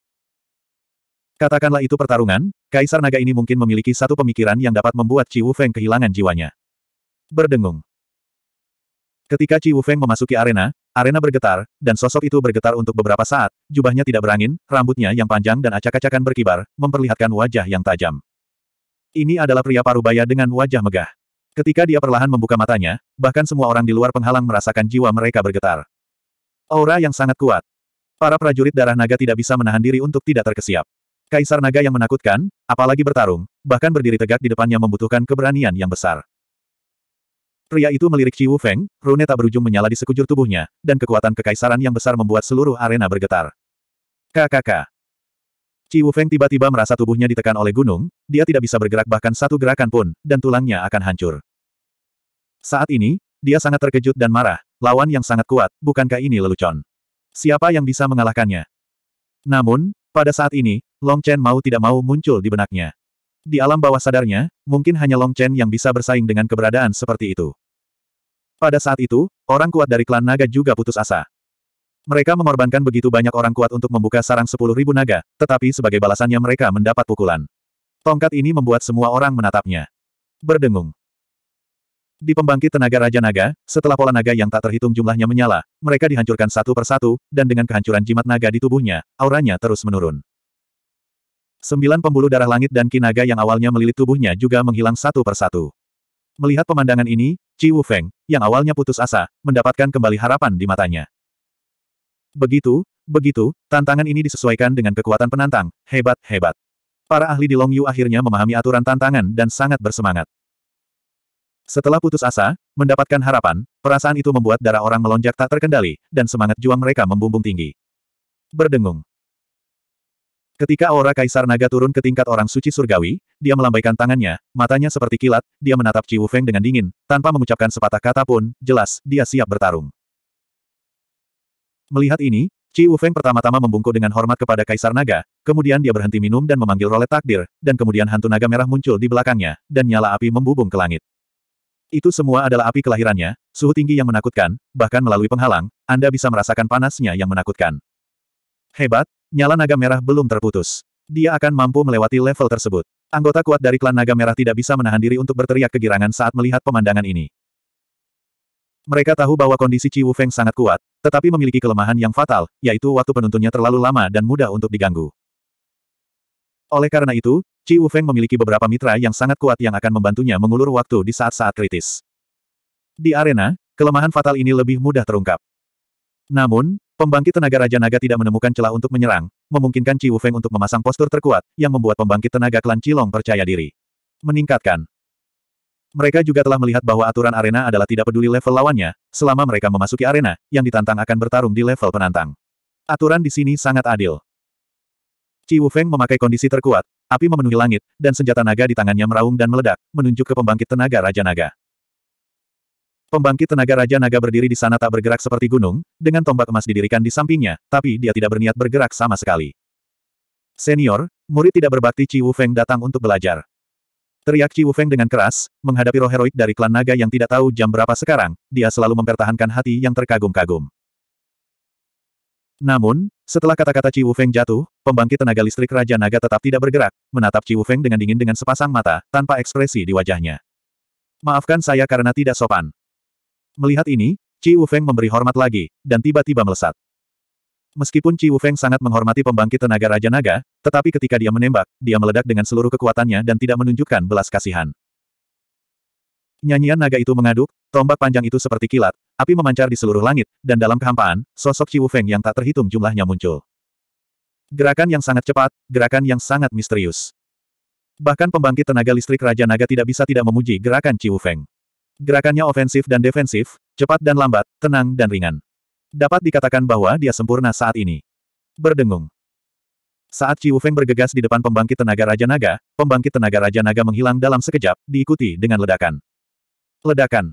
Katakanlah itu pertarungan, Kaisar Naga ini mungkin memiliki satu pemikiran yang dapat membuat Ci Wufeng kehilangan jiwanya. Berdengung. Ketika Ci Wufeng memasuki arena, arena bergetar, dan sosok itu bergetar untuk beberapa saat, jubahnya tidak berangin, rambutnya yang panjang dan acak-acakan berkibar, memperlihatkan wajah yang tajam. Ini adalah pria parubaya dengan wajah megah. Ketika dia perlahan membuka matanya, bahkan semua orang di luar penghalang merasakan jiwa mereka bergetar. Aura yang sangat kuat. Para prajurit darah naga tidak bisa menahan diri untuk tidak terkesiap. Kaisar naga yang menakutkan, apalagi bertarung, bahkan berdiri tegak di depannya membutuhkan keberanian yang besar. Pria itu melirik Wu Feng, rune tak berujung menyala di sekujur tubuhnya, dan kekuatan kekaisaran yang besar membuat seluruh arena bergetar. KKK. Wu Feng tiba-tiba merasa tubuhnya ditekan oleh gunung, dia tidak bisa bergerak bahkan satu gerakan pun, dan tulangnya akan hancur. Saat ini, dia sangat terkejut dan marah, lawan yang sangat kuat, bukankah ini lelucon? Siapa yang bisa mengalahkannya? Namun, pada saat ini, Long Chen mau tidak mau muncul di benaknya. Di alam bawah sadarnya, mungkin hanya Long Chen yang bisa bersaing dengan keberadaan seperti itu. Pada saat itu, orang kuat dari klan naga juga putus asa. Mereka mengorbankan begitu banyak orang kuat untuk membuka sarang sepuluh ribu naga, tetapi sebagai balasannya mereka mendapat pukulan. Tongkat ini membuat semua orang menatapnya. Berdengung. Di pembangkit tenaga Raja Naga, setelah pola naga yang tak terhitung jumlahnya menyala, mereka dihancurkan satu persatu, dan dengan kehancuran jimat naga di tubuhnya, auranya terus menurun. Sembilan pembuluh darah langit dan kinaga yang awalnya melilit tubuhnya juga menghilang satu persatu. Melihat pemandangan ini, Wu Feng, yang awalnya putus asa, mendapatkan kembali harapan di matanya. Begitu, begitu, tantangan ini disesuaikan dengan kekuatan penantang, hebat, hebat. Para ahli di Long Yu akhirnya memahami aturan tantangan dan sangat bersemangat. Setelah putus asa, mendapatkan harapan, perasaan itu membuat darah orang melonjak tak terkendali, dan semangat juang mereka membumbung tinggi. Berdengung. Ketika aura Kaisar Naga turun ke tingkat orang suci surgawi, dia melambaikan tangannya, matanya seperti kilat, dia menatap Ci Feng dengan dingin, tanpa mengucapkan sepatah kata pun, jelas, dia siap bertarung. Melihat ini, Ci Feng pertama-tama membungkuk dengan hormat kepada Kaisar Naga, kemudian dia berhenti minum dan memanggil rolet takdir, dan kemudian hantu naga merah muncul di belakangnya, dan nyala api membubung ke langit. Itu semua adalah api kelahirannya, suhu tinggi yang menakutkan, bahkan melalui penghalang, Anda bisa merasakan panasnya yang menakutkan. Hebat, nyala naga merah belum terputus. Dia akan mampu melewati level tersebut. Anggota kuat dari klan naga merah tidak bisa menahan diri untuk berteriak kegirangan saat melihat pemandangan ini. Mereka tahu bahwa kondisi Ci Wufeng sangat kuat, tetapi memiliki kelemahan yang fatal, yaitu waktu penuntunnya terlalu lama dan mudah untuk diganggu. Oleh karena itu, Ci Wufeng memiliki beberapa mitra yang sangat kuat yang akan membantunya mengulur waktu di saat-saat kritis. Di arena, kelemahan fatal ini lebih mudah terungkap. Namun, pembangkit tenaga Raja Naga tidak menemukan celah untuk menyerang, memungkinkan Ci Wufeng untuk memasang postur terkuat, yang membuat pembangkit tenaga klan Cilong percaya diri. Meningkatkan. Mereka juga telah melihat bahwa aturan arena adalah tidak peduli level lawannya, selama mereka memasuki arena, yang ditantang akan bertarung di level penantang. Aturan di sini sangat adil. Ci Wu Feng memakai kondisi terkuat, Api memenuhi langit, dan senjata naga di tangannya meraung dan meledak, menunjuk ke pembangkit tenaga Raja Naga. Pembangkit tenaga Raja Naga berdiri di sana tak bergerak seperti gunung, dengan tombak emas didirikan di sampingnya, tapi dia tidak berniat bergerak sama sekali. Senior, murid tidak berbakti Ci Wufeng datang untuk belajar. Teriak Ci Wufeng dengan keras, menghadapi roh heroik dari klan naga yang tidak tahu jam berapa sekarang, dia selalu mempertahankan hati yang terkagum-kagum. Namun, setelah kata-kata Wu Feng jatuh, pembangkit tenaga listrik Raja Naga tetap tidak bergerak, menatap Wu Feng dengan dingin dengan sepasang mata, tanpa ekspresi di wajahnya. Maafkan saya karena tidak sopan. Melihat ini, Wu Feng memberi hormat lagi, dan tiba-tiba melesat. Meskipun Wu Feng sangat menghormati pembangkit tenaga Raja Naga, tetapi ketika dia menembak, dia meledak dengan seluruh kekuatannya dan tidak menunjukkan belas kasihan. Nyanyian naga itu mengaduk, tombak panjang itu seperti kilat, api memancar di seluruh langit, dan dalam kehampaan, sosok Qiu Feng yang tak terhitung jumlahnya muncul. Gerakan yang sangat cepat, gerakan yang sangat misterius. Bahkan pembangkit tenaga listrik Raja Naga tidak bisa tidak memuji gerakan Qiu Feng. Gerakannya ofensif dan defensif, cepat dan lambat, tenang dan ringan. Dapat dikatakan bahwa dia sempurna saat ini. Berdengung. Saat Qiu Feng bergegas di depan pembangkit tenaga Raja Naga, pembangkit tenaga Raja Naga menghilang dalam sekejap, diikuti dengan ledakan. Ledakan.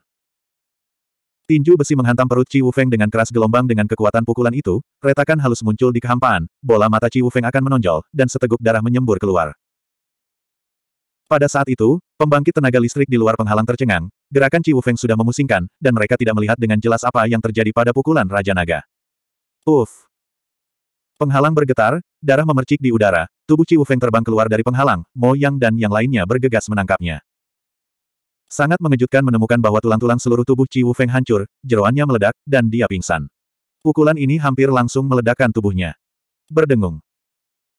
Tinju besi menghantam perut Ci Wufeng dengan keras gelombang dengan kekuatan pukulan itu, retakan halus muncul di kehampaan, bola mata Ci Wufeng akan menonjol, dan seteguk darah menyembur keluar. Pada saat itu, pembangkit tenaga listrik di luar penghalang tercengang, gerakan Ci Wufeng sudah memusingkan, dan mereka tidak melihat dengan jelas apa yang terjadi pada pukulan Raja Naga. Uff! Penghalang bergetar, darah memercik di udara, tubuh Ci Wufeng terbang keluar dari penghalang, Mo Yang dan yang lainnya bergegas menangkapnya. Sangat mengejutkan menemukan bahwa tulang-tulang seluruh tubuh Ci Wu Feng hancur, jeroannya meledak, dan dia pingsan. Pukulan ini hampir langsung meledakkan tubuhnya. Berdengung.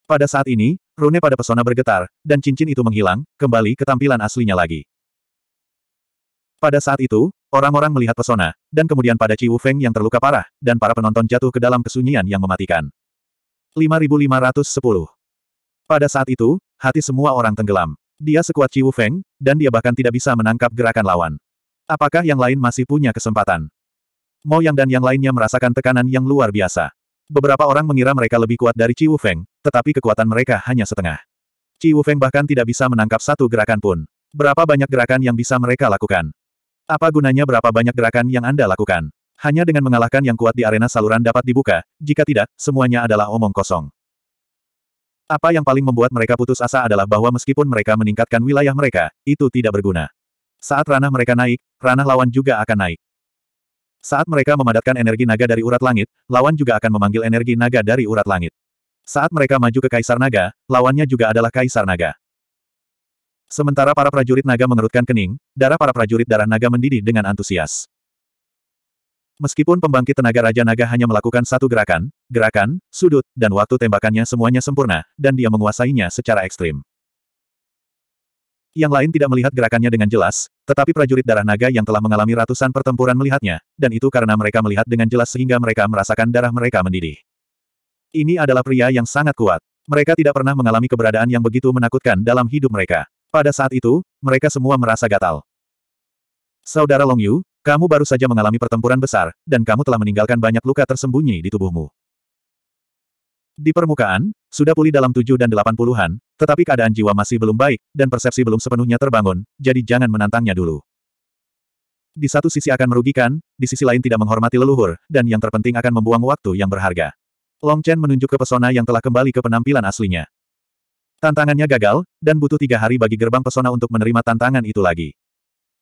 Pada saat ini, rune pada pesona bergetar, dan cincin itu menghilang, kembali ke tampilan aslinya lagi. Pada saat itu, orang-orang melihat pesona, dan kemudian pada Ci Wu Feng yang terluka parah, dan para penonton jatuh ke dalam kesunyian yang mematikan. 5510 Pada saat itu, hati semua orang tenggelam. Dia sekuat Wu Feng, dan dia bahkan tidak bisa menangkap gerakan lawan. Apakah yang lain masih punya kesempatan? Mo Yang dan yang lainnya merasakan tekanan yang luar biasa. Beberapa orang mengira mereka lebih kuat dari Wu Feng, tetapi kekuatan mereka hanya setengah. Wu Feng bahkan tidak bisa menangkap satu gerakan pun. Berapa banyak gerakan yang bisa mereka lakukan? Apa gunanya berapa banyak gerakan yang Anda lakukan? Hanya dengan mengalahkan yang kuat di arena saluran dapat dibuka, jika tidak, semuanya adalah omong kosong. Apa yang paling membuat mereka putus asa adalah bahwa meskipun mereka meningkatkan wilayah mereka, itu tidak berguna. Saat ranah mereka naik, ranah lawan juga akan naik. Saat mereka memadatkan energi naga dari urat langit, lawan juga akan memanggil energi naga dari urat langit. Saat mereka maju ke Kaisar Naga, lawannya juga adalah Kaisar Naga. Sementara para prajurit naga mengerutkan kening, darah para prajurit darah naga mendidih dengan antusias. Meskipun pembangkit tenaga Raja Naga hanya melakukan satu gerakan, gerakan, sudut, dan waktu tembakannya semuanya sempurna, dan dia menguasainya secara ekstrim. Yang lain tidak melihat gerakannya dengan jelas, tetapi prajurit darah naga yang telah mengalami ratusan pertempuran melihatnya, dan itu karena mereka melihat dengan jelas sehingga mereka merasakan darah mereka mendidih. Ini adalah pria yang sangat kuat. Mereka tidak pernah mengalami keberadaan yang begitu menakutkan dalam hidup mereka. Pada saat itu, mereka semua merasa gatal. Saudara Long Yu, kamu baru saja mengalami pertempuran besar, dan kamu telah meninggalkan banyak luka tersembunyi di tubuhmu. Di permukaan, sudah pulih dalam tujuh dan delapan puluhan, tetapi keadaan jiwa masih belum baik, dan persepsi belum sepenuhnya terbangun, jadi jangan menantangnya dulu. Di satu sisi akan merugikan, di sisi lain tidak menghormati leluhur, dan yang terpenting akan membuang waktu yang berharga. Long Chen menunjuk ke pesona yang telah kembali ke penampilan aslinya. Tantangannya gagal, dan butuh tiga hari bagi gerbang pesona untuk menerima tantangan itu lagi.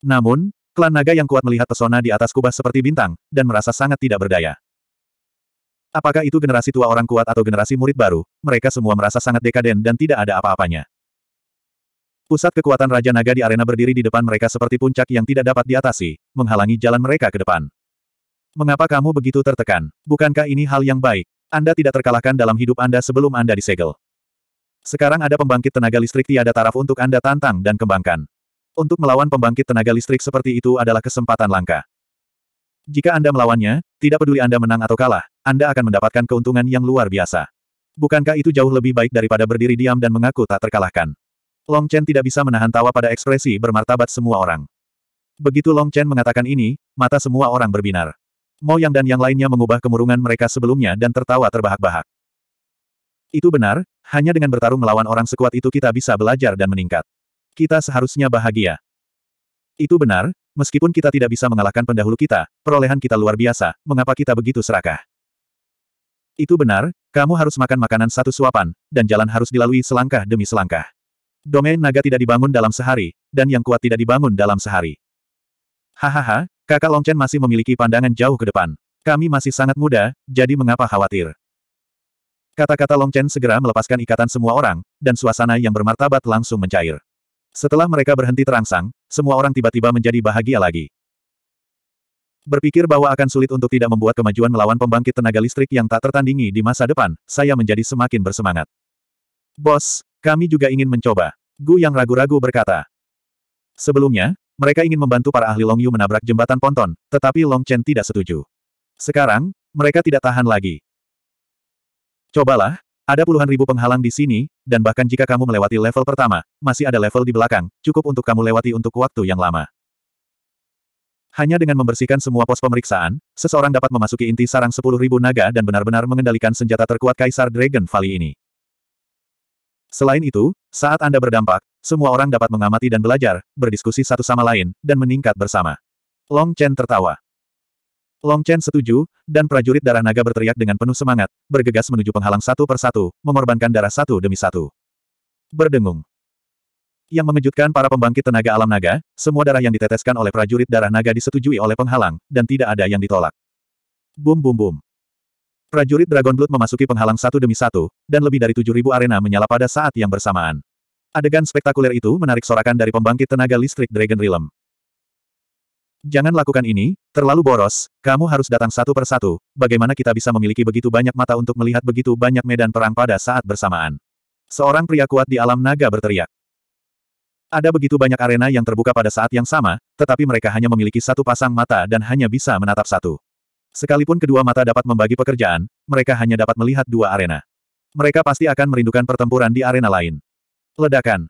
Namun, Klan naga yang kuat melihat pesona di atas kubah seperti bintang, dan merasa sangat tidak berdaya. Apakah itu generasi tua orang kuat atau generasi murid baru, mereka semua merasa sangat dekaden dan tidak ada apa-apanya. Pusat kekuatan Raja Naga di arena berdiri di depan mereka seperti puncak yang tidak dapat diatasi, menghalangi jalan mereka ke depan. Mengapa kamu begitu tertekan? Bukankah ini hal yang baik? Anda tidak terkalahkan dalam hidup Anda sebelum Anda disegel. Sekarang ada pembangkit tenaga listrik tiada taraf untuk Anda tantang dan kembangkan. Untuk melawan pembangkit tenaga listrik seperti itu adalah kesempatan langka. Jika Anda melawannya, tidak peduli Anda menang atau kalah, Anda akan mendapatkan keuntungan yang luar biasa. Bukankah itu jauh lebih baik daripada berdiri diam dan mengaku tak terkalahkan? Long Chen tidak bisa menahan tawa pada ekspresi bermartabat semua orang. Begitu Long Chen mengatakan ini, mata semua orang berbinar. Mo Yang dan yang lainnya mengubah kemurungan mereka sebelumnya dan tertawa terbahak-bahak. Itu benar, hanya dengan bertarung melawan orang sekuat itu kita bisa belajar dan meningkat. Kita seharusnya bahagia. Itu benar, meskipun kita tidak bisa mengalahkan pendahulu kita, perolehan kita luar biasa, mengapa kita begitu serakah? Itu benar, kamu harus makan makanan satu suapan, dan jalan harus dilalui selangkah demi selangkah. Domain naga tidak dibangun dalam sehari, dan yang kuat tidak dibangun dalam sehari. Hahaha, kakak Longchen masih memiliki pandangan jauh ke depan. Kami masih sangat muda, jadi mengapa khawatir? Kata-kata Longchen segera melepaskan ikatan semua orang, dan suasana yang bermartabat langsung mencair. Setelah mereka berhenti terangsang, semua orang tiba-tiba menjadi bahagia lagi. Berpikir bahwa akan sulit untuk tidak membuat kemajuan melawan pembangkit tenaga listrik yang tak tertandingi di masa depan, saya menjadi semakin bersemangat. Bos, kami juga ingin mencoba. Gu yang ragu-ragu berkata. Sebelumnya, mereka ingin membantu para ahli Long Yu menabrak jembatan ponton, tetapi Long Chen tidak setuju. Sekarang, mereka tidak tahan lagi. Cobalah, ada puluhan ribu penghalang di sini, dan bahkan jika kamu melewati level pertama, masih ada level di belakang, cukup untuk kamu lewati untuk waktu yang lama. Hanya dengan membersihkan semua pos pemeriksaan, seseorang dapat memasuki inti sarang sepuluh ribu naga dan benar-benar mengendalikan senjata terkuat Kaisar Dragon Valley ini. Selain itu, saat Anda berdampak, semua orang dapat mengamati dan belajar, berdiskusi satu sama lain, dan meningkat bersama. Long Chen tertawa. Long Chen setuju, dan prajurit darah naga berteriak dengan penuh semangat, bergegas menuju penghalang satu persatu, mengorbankan darah satu demi satu. Berdengung. Yang mengejutkan para pembangkit tenaga alam naga, semua darah yang diteteskan oleh prajurit darah naga disetujui oleh penghalang, dan tidak ada yang ditolak. Bum bum bum. Prajurit Dragon Blood memasuki penghalang satu demi satu, dan lebih dari 7.000 arena menyala pada saat yang bersamaan. Adegan spektakuler itu menarik sorakan dari pembangkit tenaga listrik Dragon Realm. Jangan lakukan ini, terlalu boros, kamu harus datang satu persatu, bagaimana kita bisa memiliki begitu banyak mata untuk melihat begitu banyak medan perang pada saat bersamaan. Seorang pria kuat di alam naga berteriak. Ada begitu banyak arena yang terbuka pada saat yang sama, tetapi mereka hanya memiliki satu pasang mata dan hanya bisa menatap satu. Sekalipun kedua mata dapat membagi pekerjaan, mereka hanya dapat melihat dua arena. Mereka pasti akan merindukan pertempuran di arena lain. Ledakan.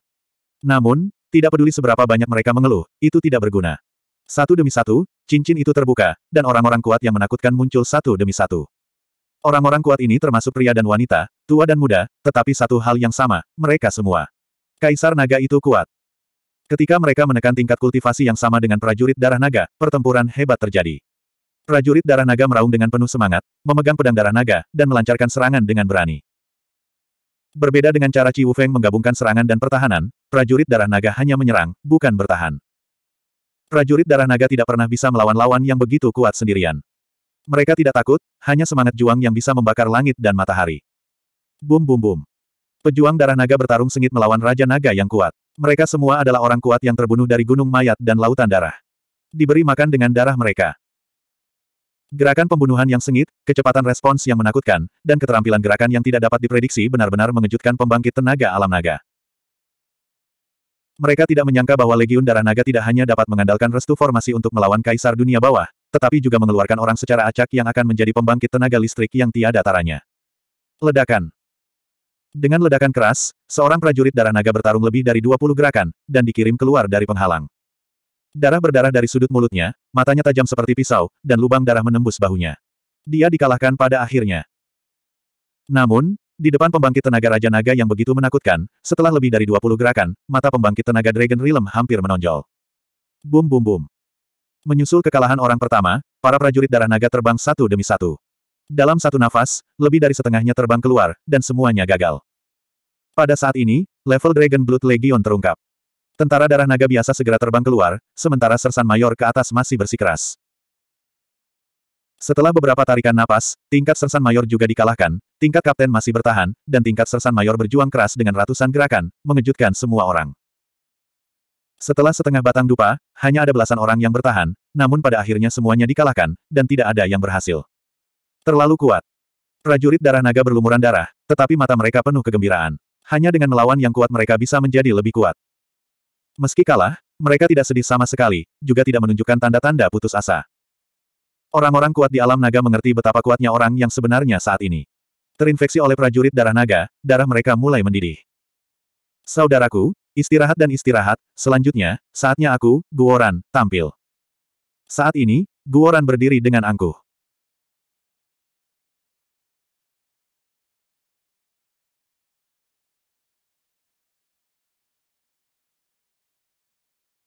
Namun, tidak peduli seberapa banyak mereka mengeluh, itu tidak berguna. Satu demi satu, cincin itu terbuka, dan orang-orang kuat yang menakutkan muncul satu demi satu. Orang-orang kuat ini termasuk pria dan wanita, tua dan muda, tetapi satu hal yang sama, mereka semua. Kaisar naga itu kuat. Ketika mereka menekan tingkat kultivasi yang sama dengan prajurit darah naga, pertempuran hebat terjadi. Prajurit darah naga meraung dengan penuh semangat, memegang pedang darah naga, dan melancarkan serangan dengan berani. Berbeda dengan cara Ci Wu Feng menggabungkan serangan dan pertahanan, prajurit darah naga hanya menyerang, bukan bertahan. Prajurit darah naga tidak pernah bisa melawan lawan yang begitu kuat sendirian. Mereka tidak takut, hanya semangat juang yang bisa membakar langit dan matahari. Bum bum bum. Pejuang darah naga bertarung sengit melawan Raja Naga yang kuat. Mereka semua adalah orang kuat yang terbunuh dari gunung mayat dan lautan darah. Diberi makan dengan darah mereka. Gerakan pembunuhan yang sengit, kecepatan respons yang menakutkan, dan keterampilan gerakan yang tidak dapat diprediksi benar-benar mengejutkan pembangkit tenaga alam naga. Mereka tidak menyangka bahwa Legiun Darah Naga tidak hanya dapat mengandalkan restu formasi untuk melawan Kaisar Dunia Bawah, tetapi juga mengeluarkan orang secara acak yang akan menjadi pembangkit tenaga listrik yang tiada taranya. Ledakan Dengan ledakan keras, seorang prajurit Darah Naga bertarung lebih dari 20 gerakan, dan dikirim keluar dari penghalang. Darah berdarah dari sudut mulutnya, matanya tajam seperti pisau, dan lubang darah menembus bahunya. Dia dikalahkan pada akhirnya. Namun, di depan pembangkit tenaga Raja Naga yang begitu menakutkan, setelah lebih dari 20 gerakan, mata pembangkit tenaga Dragon Realm hampir menonjol. Bum bum bum. Menyusul kekalahan orang pertama, para prajurit darah naga terbang satu demi satu. Dalam satu nafas, lebih dari setengahnya terbang keluar, dan semuanya gagal. Pada saat ini, level Dragon Blood Legion terungkap. Tentara darah naga biasa segera terbang keluar, sementara Sersan Mayor ke atas masih bersikeras. Setelah beberapa tarikan napas, tingkat Sersan Mayor juga dikalahkan, tingkat Kapten masih bertahan, dan tingkat Sersan Mayor berjuang keras dengan ratusan gerakan, mengejutkan semua orang. Setelah setengah batang dupa, hanya ada belasan orang yang bertahan, namun pada akhirnya semuanya dikalahkan, dan tidak ada yang berhasil. Terlalu kuat. Prajurit darah naga berlumuran darah, tetapi mata mereka penuh kegembiraan. Hanya dengan melawan yang kuat mereka bisa menjadi lebih kuat. Meski kalah, mereka tidak sedih sama sekali, juga tidak menunjukkan tanda-tanda putus asa. Orang-orang kuat di alam naga mengerti betapa kuatnya orang yang sebenarnya saat ini. Terinfeksi oleh prajurit darah naga, darah mereka mulai mendidih. Saudaraku, istirahat dan istirahat, selanjutnya, saatnya aku, Guoran, tampil. Saat ini, Guoran berdiri dengan angkuh.